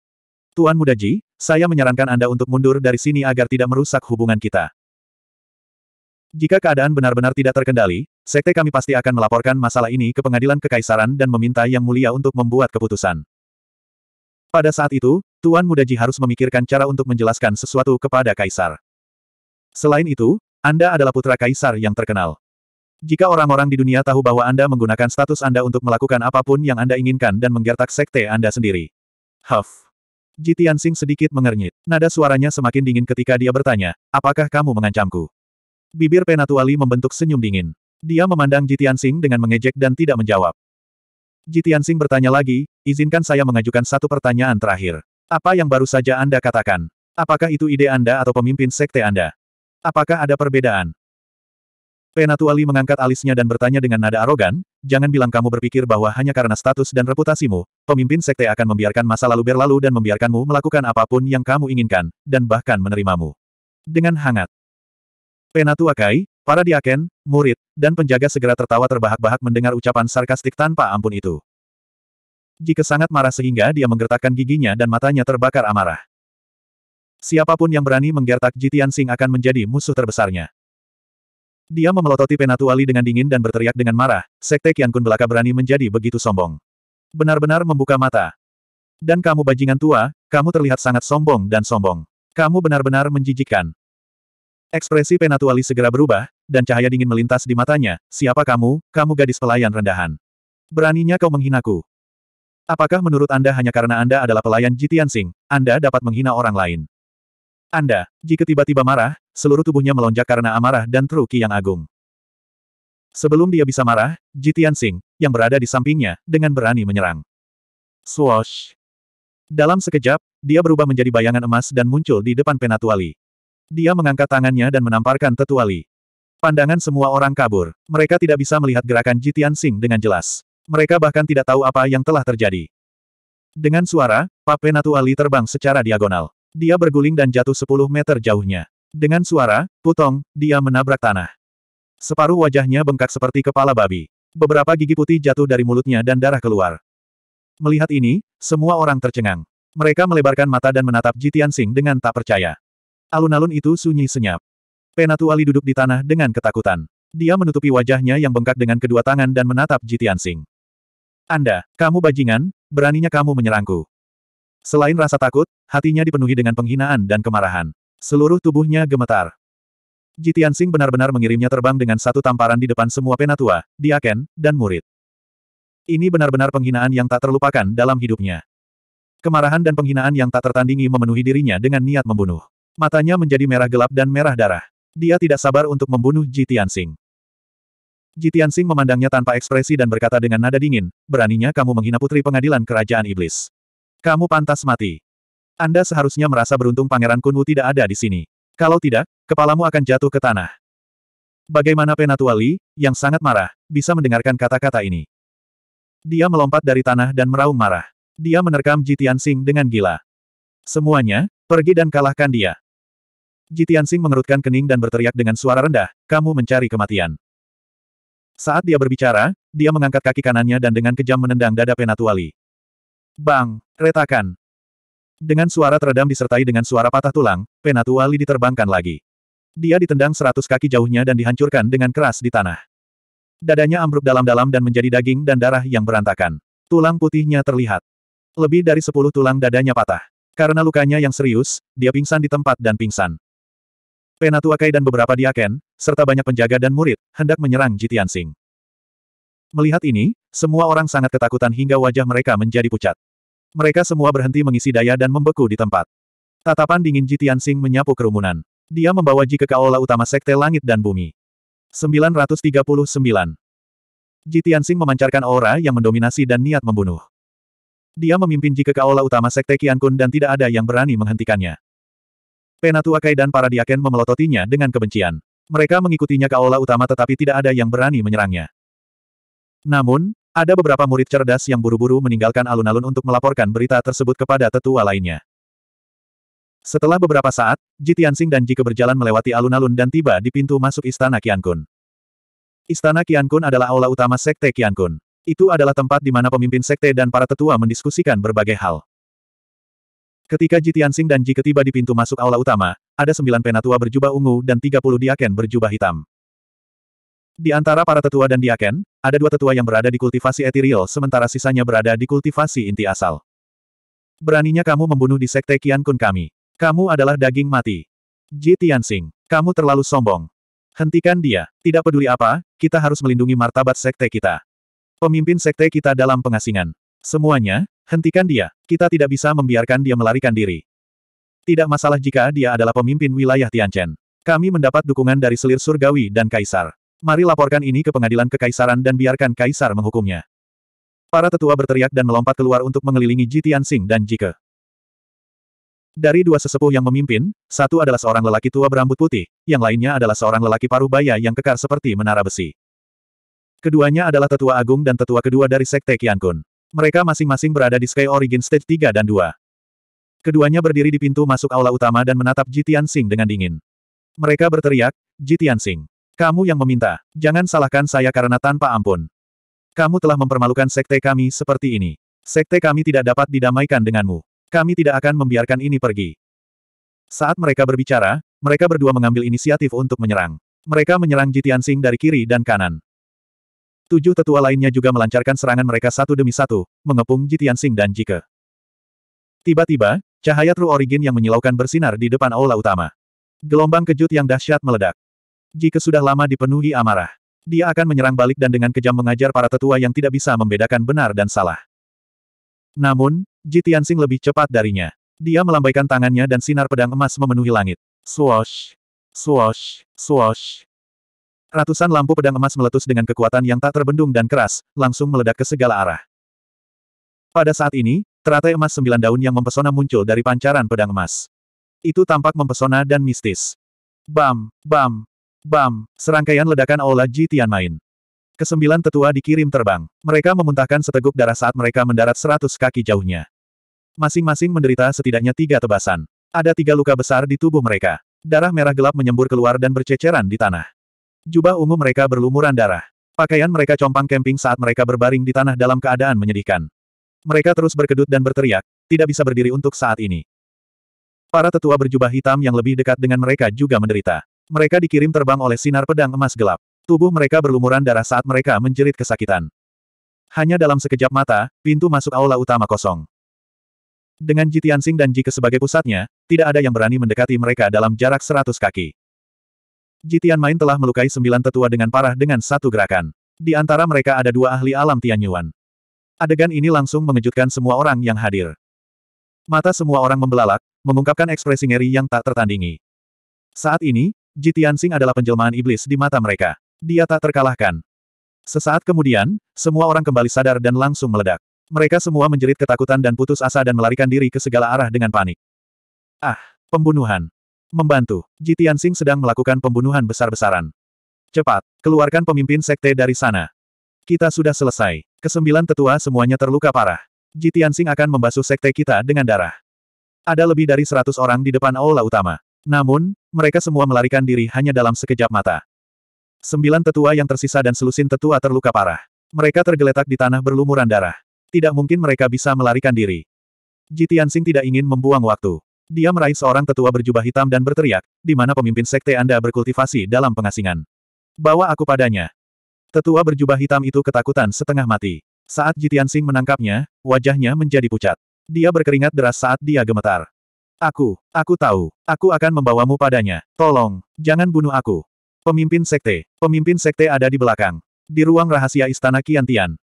Tuan muda Ji, saya menyarankan Anda untuk mundur dari sini agar tidak merusak hubungan kita. Jika keadaan benar-benar tidak terkendali, sekte kami pasti akan melaporkan masalah ini ke pengadilan kekaisaran dan meminta Yang Mulia untuk membuat keputusan. Pada saat itu, Tuan Mudaji harus memikirkan cara untuk menjelaskan sesuatu kepada kaisar. Selain itu, Anda adalah putra kaisar yang terkenal. Jika orang-orang di dunia tahu bahwa Anda menggunakan status Anda untuk melakukan apapun yang Anda inginkan dan menggertak sekte Anda sendiri. Huff. Ji Tianxing sedikit mengernyit. Nada suaranya semakin dingin ketika dia bertanya, apakah kamu mengancamku? Bibir Penatuali membentuk senyum dingin. Dia memandang Ji Tianxing dengan mengejek dan tidak menjawab. Ji Tianxing bertanya lagi, izinkan saya mengajukan satu pertanyaan terakhir. Apa yang baru saja Anda katakan? Apakah itu ide Anda atau pemimpin sekte Anda? Apakah ada perbedaan? Penatu Ali mengangkat alisnya dan bertanya dengan nada arogan, jangan bilang kamu berpikir bahwa hanya karena status dan reputasimu, pemimpin sekte akan membiarkan masa lalu berlalu dan membiarkanmu melakukan apapun yang kamu inginkan, dan bahkan menerimamu. Dengan hangat. Penatu Akai, para diaken, murid, dan penjaga segera tertawa terbahak-bahak mendengar ucapan sarkastik tanpa ampun itu. Jika sangat marah sehingga dia menggertakkan giginya dan matanya terbakar amarah. Siapapun yang berani menggertak Jitian Sing akan menjadi musuh terbesarnya. Dia memelototi Penatuali dengan dingin dan berteriak dengan marah, Sekte Kian Kun belaka berani menjadi begitu sombong. Benar-benar membuka mata. Dan kamu bajingan tua, kamu terlihat sangat sombong dan sombong. Kamu benar-benar menjijikkan. Ekspresi Penatuali segera berubah, dan cahaya dingin melintas di matanya, siapa kamu, kamu gadis pelayan rendahan. Beraninya kau menghinaku. Apakah menurut Anda hanya karena Anda adalah pelayan Jitian Sing, Anda dapat menghina orang lain? Anda, jika tiba-tiba marah, seluruh tubuhnya melonjak karena amarah dan truki yang agung. Sebelum dia bisa marah, Jitian Sing, yang berada di sampingnya, dengan berani menyerang. Swoosh! Dalam sekejap, dia berubah menjadi bayangan emas dan muncul di depan Penatuali. Dia mengangkat tangannya dan menamparkan tetuali. Pandangan semua orang kabur. Mereka tidak bisa melihat gerakan Jitian Sing dengan jelas. Mereka bahkan tidak tahu apa yang telah terjadi. Dengan suara, Pape Natuali terbang secara diagonal. Dia berguling dan jatuh 10 meter jauhnya. Dengan suara, putong, dia menabrak tanah. Separuh wajahnya bengkak seperti kepala babi. Beberapa gigi putih jatuh dari mulutnya dan darah keluar. Melihat ini, semua orang tercengang. Mereka melebarkan mata dan menatap Jitian Sing dengan tak percaya. Alun-alun itu sunyi senyap. Penatuali duduk di tanah dengan ketakutan. Dia menutupi wajahnya yang bengkak dengan kedua tangan dan menatap Jitian Sing. Anda, kamu bajingan, beraninya kamu menyerangku. Selain rasa takut, hatinya dipenuhi dengan penghinaan dan kemarahan. Seluruh tubuhnya gemetar. Jitian Sing benar-benar mengirimnya terbang dengan satu tamparan di depan semua penatua, diaken, dan murid. Ini benar-benar penghinaan yang tak terlupakan dalam hidupnya. Kemarahan dan penghinaan yang tak tertandingi memenuhi dirinya dengan niat membunuh. Matanya menjadi merah gelap dan merah darah. Dia tidak sabar untuk membunuh Jitian Singh. Jitian Singh memandangnya tanpa ekspresi dan berkata dengan nada dingin, beraninya kamu menghina putri pengadilan kerajaan iblis. Kamu pantas mati. Anda seharusnya merasa beruntung Pangeran Kunwu tidak ada di sini. Kalau tidak, kepalamu akan jatuh ke tanah. Bagaimana Penatua Li, yang sangat marah, bisa mendengarkan kata-kata ini. Dia melompat dari tanah dan meraung marah. Dia menerkam Jitian Sing dengan gila. Semuanya, pergi dan kalahkan dia. Jitian Sing mengerutkan kening dan berteriak dengan suara rendah, kamu mencari kematian. Saat dia berbicara, dia mengangkat kaki kanannya dan dengan kejam menendang dada Penatuali. Bang, retakan. Dengan suara teredam disertai dengan suara patah tulang, Penatua Li diterbangkan lagi. Dia ditendang seratus kaki jauhnya dan dihancurkan dengan keras di tanah. Dadanya ambruk dalam-dalam dan menjadi daging dan darah yang berantakan. Tulang putihnya terlihat. Lebih dari sepuluh tulang dadanya patah. Karena lukanya yang serius, dia pingsan di tempat dan pingsan. Penatua Kai dan beberapa diaken, serta banyak penjaga dan murid, hendak menyerang Jitian Sing. Melihat ini, semua orang sangat ketakutan hingga wajah mereka menjadi pucat. Mereka semua berhenti mengisi daya dan membeku di tempat. Tatapan dingin Jitian Tianxing menyapu kerumunan. Dia membawa Ji ke kaola utama Sekte Langit dan Bumi. 939. Jitian Tianxing memancarkan aura yang mendominasi dan niat membunuh. Dia memimpin Ji ke kaola utama Sekte Qian Kun dan tidak ada yang berani menghentikannya. Penatua Kai dan para diaken memelototinya dengan kebencian. Mereka mengikutinya Kaola utama tetapi tidak ada yang berani menyerangnya. Namun, ada beberapa murid cerdas yang buru-buru meninggalkan alun-alun untuk melaporkan berita tersebut kepada tetua lainnya. Setelah beberapa saat, Ji Tianxing dan Jike berjalan melewati alun-alun dan tiba di pintu masuk Istana Qiankun. Istana Qiankun adalah aula utama Sekte Qiankun. Itu adalah tempat di mana pemimpin sekte dan para tetua mendiskusikan berbagai hal. Ketika Ji Tianxing dan Jike tiba di pintu masuk aula utama, ada sembilan penatua berjubah ungu dan tiga puluh diaken berjubah hitam. Di antara para tetua dan diaken, ada dua tetua yang berada di kultivasi etiril sementara sisanya berada di kultivasi inti asal. Beraninya kamu membunuh di sekte Kian Kun kami. Kamu adalah daging mati. Ji Tianxing, kamu terlalu sombong. Hentikan dia. Tidak peduli apa, kita harus melindungi martabat sekte kita. Pemimpin sekte kita dalam pengasingan. Semuanya, hentikan dia. Kita tidak bisa membiarkan dia melarikan diri. Tidak masalah jika dia adalah pemimpin wilayah Tianchen. Kami mendapat dukungan dari selir surgawi dan kaisar. Mari laporkan ini ke pengadilan kekaisaran dan biarkan kaisar menghukumnya. Para tetua berteriak dan melompat keluar untuk mengelilingi Ji Tianxing dan Jike. Dari dua sesepuh yang memimpin, satu adalah seorang lelaki tua berambut putih, yang lainnya adalah seorang lelaki paruh baya yang kekar seperti menara besi. Keduanya adalah tetua agung dan tetua kedua dari Sekte Qiankun. Mereka masing-masing berada di Sky Origin Stage 3 dan 2. Keduanya berdiri di pintu masuk aula utama dan menatap Jitian Sing dengan dingin. Mereka berteriak, Jitian Sing. Kamu yang meminta. Jangan salahkan saya karena tanpa ampun. Kamu telah mempermalukan sekte kami seperti ini. Sekte kami tidak dapat didamaikan denganmu. Kami tidak akan membiarkan ini pergi. Saat mereka berbicara, mereka berdua mengambil inisiatif untuk menyerang. Mereka menyerang Jitian Sing dari kiri dan kanan. Tujuh tetua lainnya juga melancarkan serangan mereka satu demi satu, mengepung Jitian Sing dan Jike. Tiba-tiba, cahaya True Origin yang menyilaukan bersinar di depan aula utama. Gelombang kejut yang dahsyat meledak. Jika sudah lama dipenuhi amarah, dia akan menyerang balik dan dengan kejam mengajar para tetua yang tidak bisa membedakan benar dan salah. Namun, Ji Tianxing lebih cepat darinya. Dia melambaikan tangannya dan sinar pedang emas memenuhi langit. Swash! Swash! Swash! Ratusan lampu pedang emas meletus dengan kekuatan yang tak terbendung dan keras, langsung meledak ke segala arah. Pada saat ini, teratai emas sembilan daun yang mempesona muncul dari pancaran pedang emas. Itu tampak mempesona dan mistis. Bam! Bam! Bam! Serangkaian ledakan aula Ji main. Kesembilan tetua dikirim terbang. Mereka memuntahkan seteguk darah saat mereka mendarat seratus kaki jauhnya. Masing-masing menderita setidaknya tiga tebasan. Ada tiga luka besar di tubuh mereka. Darah merah gelap menyembur keluar dan berceceran di tanah. Jubah ungu mereka berlumuran darah. Pakaian mereka compang kemping saat mereka berbaring di tanah dalam keadaan menyedihkan. Mereka terus berkedut dan berteriak, tidak bisa berdiri untuk saat ini. Para tetua berjubah hitam yang lebih dekat dengan mereka juga menderita. Mereka dikirim terbang oleh sinar pedang emas gelap. Tubuh mereka berlumuran darah saat mereka menjerit kesakitan. Hanya dalam sekejap mata, pintu masuk aula utama kosong. Dengan Jitian Sing dan Ji Ke sebagai pusatnya, tidak ada yang berani mendekati mereka dalam jarak seratus kaki. Jitian Main telah melukai sembilan tetua dengan parah dengan satu gerakan. Di antara mereka ada dua ahli alam Tianyuan. Adegan ini langsung mengejutkan semua orang yang hadir. Mata semua orang membelalak, mengungkapkan ekspresi ngeri yang tak tertandingi. Saat ini, Jitiansing adalah penjelmaan iblis di mata mereka. Dia tak terkalahkan. Sesaat kemudian, semua orang kembali sadar dan langsung meledak. Mereka semua menjerit ketakutan dan putus asa dan melarikan diri ke segala arah dengan panik. Ah, pembunuhan. Membantu, Jitiansing sedang melakukan pembunuhan besar-besaran. Cepat, keluarkan pemimpin sekte dari sana. Kita sudah selesai. Kesembilan tetua semuanya terluka parah. Jitiansing akan membasuh sekte kita dengan darah. Ada lebih dari seratus orang di depan aula utama. Namun, mereka semua melarikan diri hanya dalam sekejap mata. Sembilan tetua yang tersisa dan selusin tetua terluka parah. Mereka tergeletak di tanah berlumuran darah. Tidak mungkin mereka bisa melarikan diri. Jitiansing tidak ingin membuang waktu. Dia meraih seorang tetua berjubah hitam dan berteriak, di mana pemimpin sekte Anda berkultivasi dalam pengasingan. Bawa aku padanya. Tetua berjubah hitam itu ketakutan setengah mati. Saat Jitiansing menangkapnya, wajahnya menjadi pucat. Dia berkeringat deras saat dia gemetar. Aku, aku tahu. Aku akan membawamu padanya. Tolong, jangan bunuh aku. Pemimpin sekte. Pemimpin sekte ada di belakang. Di ruang rahasia istana Kiantian.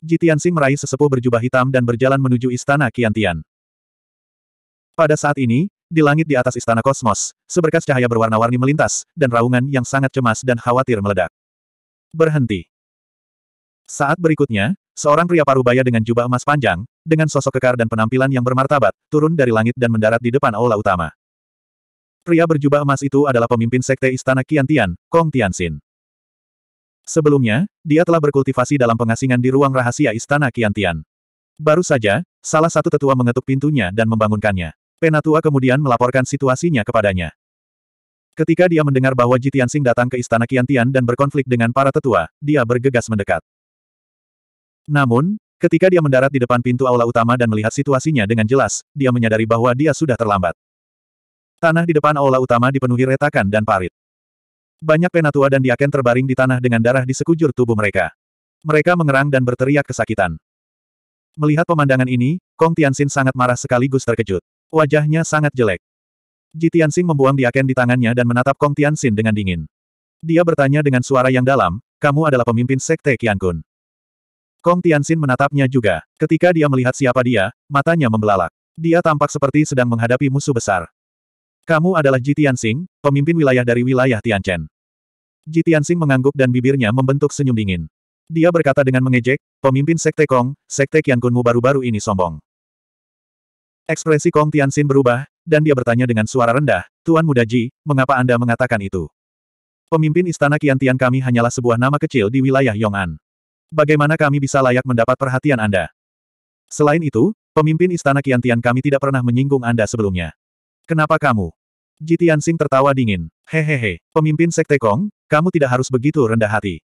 Jitiansing meraih sesepuh berjubah hitam dan berjalan menuju istana Kiantian. Pada saat ini, di langit di atas istana kosmos, seberkas cahaya berwarna-warni melintas, dan raungan yang sangat cemas dan khawatir meledak. Berhenti. Saat berikutnya, seorang pria parubaya dengan jubah emas panjang, dengan sosok kekar dan penampilan yang bermartabat, turun dari langit dan mendarat di depan aula utama. Pria berjubah emas itu adalah pemimpin sekte Istana Kiantian, Kong Tianxin. Sebelumnya, dia telah berkultivasi dalam pengasingan di ruang rahasia Istana Kiantian. Baru saja, salah satu tetua mengetuk pintunya dan membangunkannya. Penatua kemudian melaporkan situasinya kepadanya. Ketika dia mendengar bahwa Ji Tianxing datang ke Istana Kiantian dan berkonflik dengan para tetua, dia bergegas mendekat. Namun, Ketika dia mendarat di depan pintu aula utama dan melihat situasinya dengan jelas, dia menyadari bahwa dia sudah terlambat. Tanah di depan aula utama dipenuhi retakan dan parit. Banyak penatua dan diaken terbaring di tanah dengan darah di sekujur tubuh mereka. Mereka mengerang dan berteriak kesakitan. Melihat pemandangan ini, Kong Tianxin sangat marah sekaligus terkejut. Wajahnya sangat jelek. Ji Tianxin membuang diaken di tangannya dan menatap Kong Tianxin dengan dingin. Dia bertanya dengan suara yang dalam, kamu adalah pemimpin Sekte Qiankun. Kong Tianxin menatapnya juga. Ketika dia melihat siapa dia, matanya membelalak. Dia tampak seperti sedang menghadapi musuh besar. Kamu adalah Ji Tianxing, pemimpin wilayah dari wilayah Tianchen. Ji Tianxing mengangguk dan bibirnya membentuk senyum dingin. Dia berkata dengan mengejek, pemimpin Sekte Kong, Sekte Kunmu baru-baru ini sombong. Ekspresi Kong Tianxin berubah, dan dia bertanya dengan suara rendah, Tuan Muda Ji, mengapa Anda mengatakan itu? Pemimpin Istana Qiantian kami hanyalah sebuah nama kecil di wilayah Yong'an. Bagaimana kami bisa layak mendapat perhatian Anda? Selain itu, pemimpin istana Kiantian kami tidak pernah menyinggung Anda sebelumnya. Kenapa kamu? Jitian Sing tertawa dingin. Hehehe, pemimpin Sekte Kong, kamu tidak harus begitu rendah hati.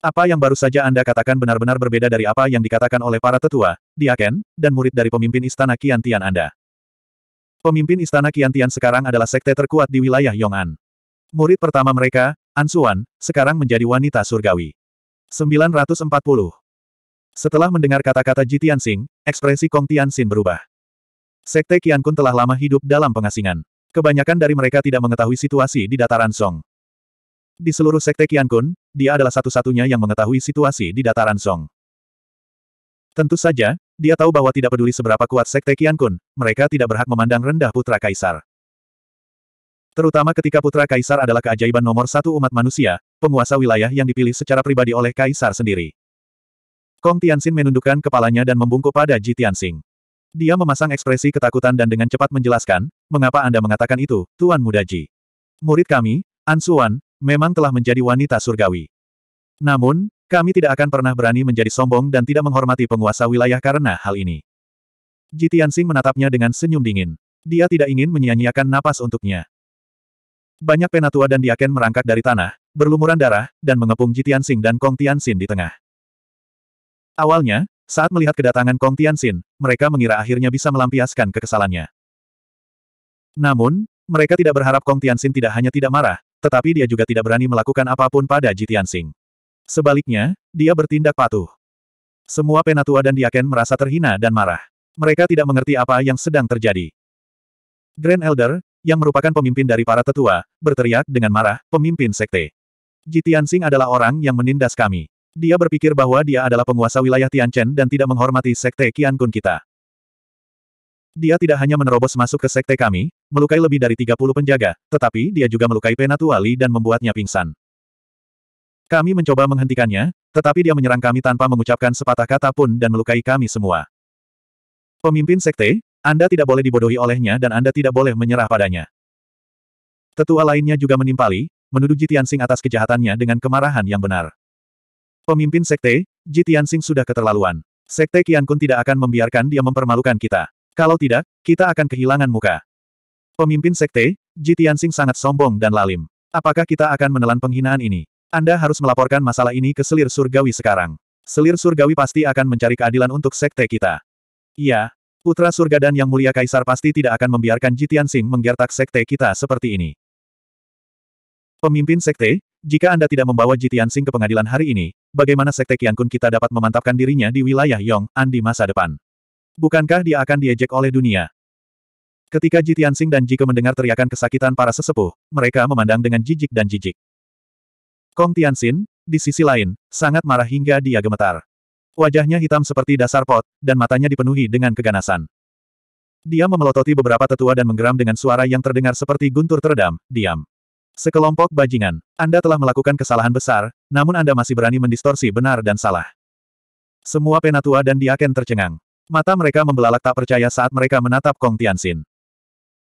Apa yang baru saja Anda katakan benar-benar berbeda dari apa yang dikatakan oleh para tetua, diaken, dan murid dari pemimpin istana Kiantian Anda. Pemimpin istana Kiantian sekarang adalah sekte terkuat di wilayah Yong'an. Murid pertama mereka, An Suan, sekarang menjadi wanita surgawi. 940. Setelah mendengar kata-kata Ji Tianxing, ekspresi Kong Tianxin berubah. Sekte Qiankun telah lama hidup dalam pengasingan. Kebanyakan dari mereka tidak mengetahui situasi di dataran Song. Di seluruh sekte Qiankun, dia adalah satu-satunya yang mengetahui situasi di dataran Song. Tentu saja, dia tahu bahwa tidak peduli seberapa kuat sekte Qiankun, mereka tidak berhak memandang rendah putra kaisar. Terutama ketika putra kaisar adalah keajaiban nomor satu umat manusia, penguasa wilayah yang dipilih secara pribadi oleh kaisar sendiri. Kong Tianxin menundukkan kepalanya dan membungkuk pada Ji Tianxing. Dia memasang ekspresi ketakutan dan dengan cepat menjelaskan, mengapa Anda mengatakan itu, Tuan Muda Ji. Murid kami, An Suan, memang telah menjadi wanita surgawi. Namun, kami tidak akan pernah berani menjadi sombong dan tidak menghormati penguasa wilayah karena hal ini. Ji Tianxing menatapnya dengan senyum dingin. Dia tidak ingin menyia-nyiakan napas untuknya. Banyak penatua dan diaken merangkak dari tanah, berlumuran darah, dan mengepung Jitian Sing dan Kong Tian Xin di tengah. Awalnya, saat melihat kedatangan Kong Tian Xin, mereka mengira akhirnya bisa melampiaskan kekesalannya. Namun, mereka tidak berharap Kong Tian Xin tidak hanya tidak marah, tetapi dia juga tidak berani melakukan apapun pada Jitian Sing. Sebaliknya, dia bertindak patuh. Semua penatua dan diaken merasa terhina dan marah. Mereka tidak mengerti apa yang sedang terjadi. Grand Elder, yang merupakan pemimpin dari para tetua, berteriak dengan marah, pemimpin sekte. Jitiansing adalah orang yang menindas kami. Dia berpikir bahwa dia adalah penguasa wilayah Tianchen dan tidak menghormati sekte Kun kita. Dia tidak hanya menerobos masuk ke sekte kami, melukai lebih dari 30 penjaga, tetapi dia juga melukai Penatuali dan membuatnya pingsan. Kami mencoba menghentikannya, tetapi dia menyerang kami tanpa mengucapkan sepatah kata pun dan melukai kami semua. Pemimpin sekte, anda tidak boleh dibodohi olehnya dan Anda tidak boleh menyerah padanya. Tetua lainnya juga menimpali, menuduh Jitiansing atas kejahatannya dengan kemarahan yang benar. Pemimpin sekte, Jitiansing sudah keterlaluan. Sekte Qiankun tidak akan membiarkan dia mempermalukan kita. Kalau tidak, kita akan kehilangan muka. Pemimpin sekte, Jitiansing sangat sombong dan lalim. Apakah kita akan menelan penghinaan ini? Anda harus melaporkan masalah ini ke selir surgawi sekarang. Selir surgawi pasti akan mencari keadilan untuk sekte kita. Iya, Putra surga dan Yang Mulia Kaisar pasti tidak akan membiarkan Jitian Sing menggertak sekte kita seperti ini. Pemimpin sekte, jika Anda tidak membawa Jitian Sing ke pengadilan hari ini, bagaimana sekte Kian Kun kita dapat memantapkan dirinya di wilayah Yong An di masa depan? Bukankah dia akan diejek oleh dunia? Ketika Jitian Sing dan Jike mendengar teriakan kesakitan para sesepuh, mereka memandang dengan jijik dan jijik. Kong Tianxin, di sisi lain, sangat marah hingga dia gemetar. Wajahnya hitam seperti dasar pot, dan matanya dipenuhi dengan keganasan. Dia memelototi beberapa tetua dan menggeram dengan suara yang terdengar seperti guntur teredam, diam. Sekelompok bajingan, Anda telah melakukan kesalahan besar, namun Anda masih berani mendistorsi benar dan salah. Semua penatua dan diaken tercengang. Mata mereka membelalak tak percaya saat mereka menatap Kong Tianxin.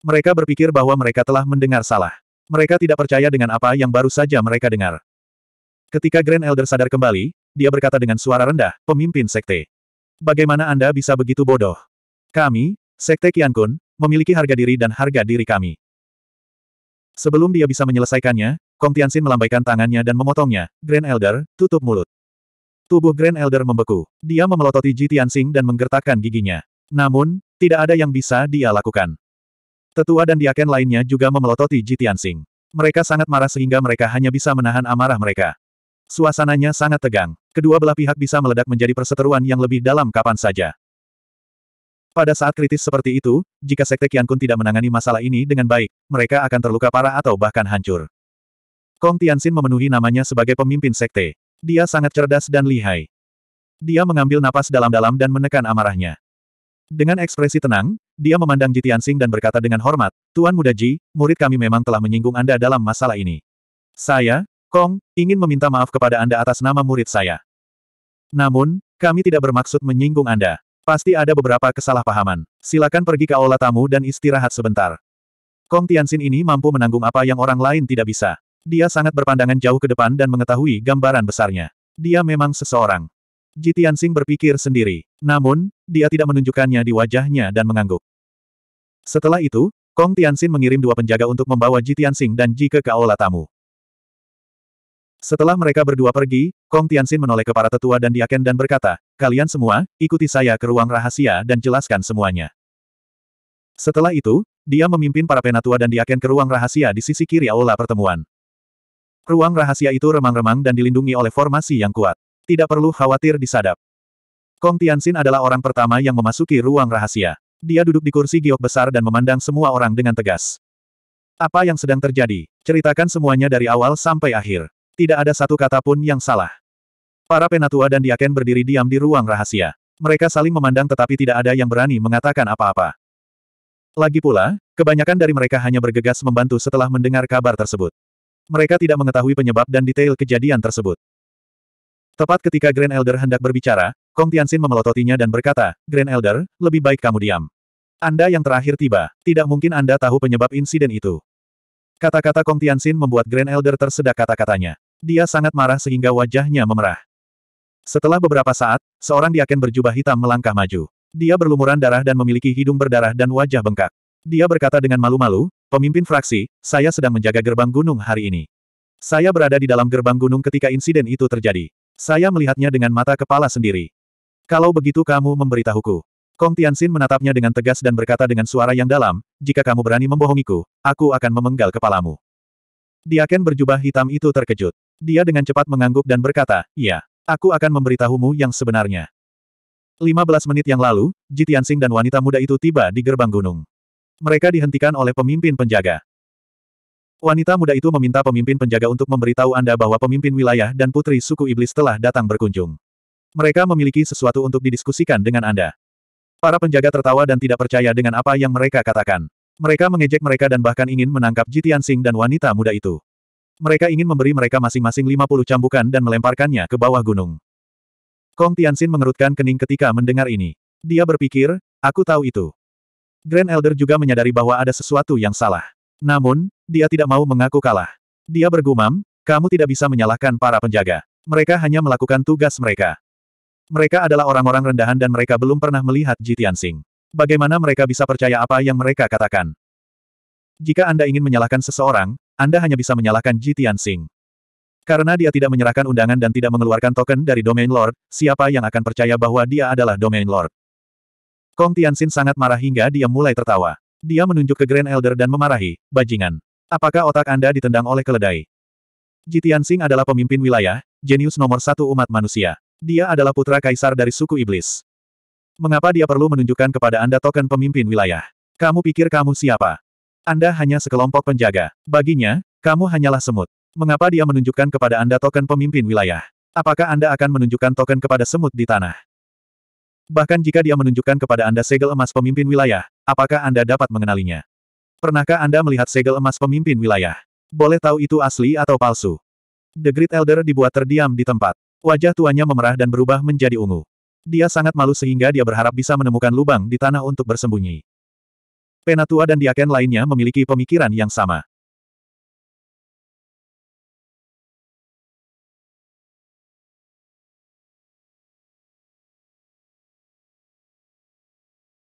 Mereka berpikir bahwa mereka telah mendengar salah. Mereka tidak percaya dengan apa yang baru saja mereka dengar. Ketika Grand Elder sadar kembali, dia berkata dengan suara rendah, pemimpin sekte. Bagaimana Anda bisa begitu bodoh? Kami, sekte Qiankun, memiliki harga diri dan harga diri kami. Sebelum dia bisa menyelesaikannya, Kong Tianxin melambaikan tangannya dan memotongnya. Grand Elder, tutup mulut. Tubuh Grand Elder membeku. Dia memelototi Ji Tianxing dan menggertakkan giginya. Namun, tidak ada yang bisa dia lakukan. Tetua dan diaken lainnya juga memelototi Ji Tianxing. Mereka sangat marah sehingga mereka hanya bisa menahan amarah mereka. Suasananya sangat tegang. Kedua belah pihak bisa meledak menjadi perseteruan yang lebih dalam kapan saja. Pada saat kritis seperti itu, jika Sekte Kian Kun tidak menangani masalah ini dengan baik, mereka akan terluka parah atau bahkan hancur. Kong Tianxin memenuhi namanya sebagai pemimpin sekte. Dia sangat cerdas dan lihai. Dia mengambil napas dalam-dalam dan menekan amarahnya. Dengan ekspresi tenang, dia memandang Ji Tianxing dan berkata dengan hormat, Tuan Muda Ji, murid kami memang telah menyinggung Anda dalam masalah ini. Saya, Kong, ingin meminta maaf kepada Anda atas nama murid saya. Namun, kami tidak bermaksud menyinggung Anda. Pasti ada beberapa kesalahpahaman. Silakan pergi ke aula tamu dan istirahat sebentar. Kong Tianxin ini mampu menanggung apa yang orang lain tidak bisa. Dia sangat berpandangan jauh ke depan dan mengetahui gambaran besarnya. Dia memang seseorang. Ji Tianxing berpikir sendiri. Namun, dia tidak menunjukkannya di wajahnya dan mengangguk. Setelah itu, Kong Tianxin mengirim dua penjaga untuk membawa Ji Tianxing dan Ji ke aula tamu. Setelah mereka berdua pergi, Kong Tianxin menoleh ke para tetua dan diaken dan berkata, kalian semua, ikuti saya ke ruang rahasia dan jelaskan semuanya. Setelah itu, dia memimpin para penatua dan diaken ke ruang rahasia di sisi kiri aula pertemuan. Ruang rahasia itu remang-remang dan dilindungi oleh formasi yang kuat. Tidak perlu khawatir disadap. Kong Tianxin adalah orang pertama yang memasuki ruang rahasia. Dia duduk di kursi giok besar dan memandang semua orang dengan tegas. Apa yang sedang terjadi? Ceritakan semuanya dari awal sampai akhir. Tidak ada satu kata pun yang salah. Para penatua dan diaken berdiri diam di ruang rahasia. Mereka saling memandang tetapi tidak ada yang berani mengatakan apa-apa. Lagi pula, kebanyakan dari mereka hanya bergegas membantu setelah mendengar kabar tersebut. Mereka tidak mengetahui penyebab dan detail kejadian tersebut. Tepat ketika Grand Elder hendak berbicara, Kong Tianxin memelototinya dan berkata, Grand Elder, lebih baik kamu diam. Anda yang terakhir tiba, tidak mungkin Anda tahu penyebab insiden itu. Kata-kata Kong Tianxin membuat Grand Elder tersedak kata-katanya. Dia sangat marah sehingga wajahnya memerah. Setelah beberapa saat, seorang diaken berjubah hitam melangkah maju. Dia berlumuran darah dan memiliki hidung berdarah dan wajah bengkak. Dia berkata dengan malu-malu, pemimpin fraksi, saya sedang menjaga gerbang gunung hari ini. Saya berada di dalam gerbang gunung ketika insiden itu terjadi. Saya melihatnya dengan mata kepala sendiri. Kalau begitu kamu memberitahuku. Kong Tianxin menatapnya dengan tegas dan berkata dengan suara yang dalam, jika kamu berani membohongiku, aku akan memenggal kepalamu. Diaken berjubah hitam itu terkejut. Dia dengan cepat mengangguk dan berkata, ya, aku akan memberitahumu yang sebenarnya. 15 menit yang lalu, Jitian Sing dan wanita muda itu tiba di gerbang gunung. Mereka dihentikan oleh pemimpin penjaga. Wanita muda itu meminta pemimpin penjaga untuk memberitahu Anda bahwa pemimpin wilayah dan putri suku iblis telah datang berkunjung. Mereka memiliki sesuatu untuk didiskusikan dengan Anda. Para penjaga tertawa dan tidak percaya dengan apa yang mereka katakan. Mereka mengejek mereka dan bahkan ingin menangkap Jitian Sing dan wanita muda itu. Mereka ingin memberi mereka masing-masing 50 cambukan dan melemparkannya ke bawah gunung. Kong Tianxin mengerutkan kening ketika mendengar ini. Dia berpikir, aku tahu itu. Grand Elder juga menyadari bahwa ada sesuatu yang salah. Namun, dia tidak mau mengaku kalah. Dia bergumam, kamu tidak bisa menyalahkan para penjaga. Mereka hanya melakukan tugas mereka. Mereka adalah orang-orang rendahan dan mereka belum pernah melihat Jitian Sing. Bagaimana mereka bisa percaya apa yang mereka katakan? Jika Anda ingin menyalahkan seseorang, Anda hanya bisa menyalahkan Ji Tianxing. Karena dia tidak menyerahkan undangan dan tidak mengeluarkan token dari Domain Lord, siapa yang akan percaya bahwa dia adalah Domain Lord? Kong Tianxin sangat marah hingga dia mulai tertawa. Dia menunjuk ke Grand Elder dan memarahi, bajingan. Apakah otak Anda ditendang oleh keledai? Ji Tianxing adalah pemimpin wilayah, jenius nomor satu umat manusia. Dia adalah putra kaisar dari suku iblis. Mengapa dia perlu menunjukkan kepada Anda token pemimpin wilayah? Kamu pikir kamu siapa? Anda hanya sekelompok penjaga. Baginya, kamu hanyalah semut. Mengapa dia menunjukkan kepada Anda token pemimpin wilayah? Apakah Anda akan menunjukkan token kepada semut di tanah? Bahkan jika dia menunjukkan kepada Anda segel emas pemimpin wilayah, apakah Anda dapat mengenalinya? Pernahkah Anda melihat segel emas pemimpin wilayah? Boleh tahu itu asli atau palsu? The Great Elder dibuat terdiam di tempat. Wajah tuanya memerah dan berubah menjadi ungu. Dia sangat malu sehingga dia berharap bisa menemukan lubang di tanah untuk bersembunyi. Penatua dan Diaken lainnya memiliki pemikiran yang sama.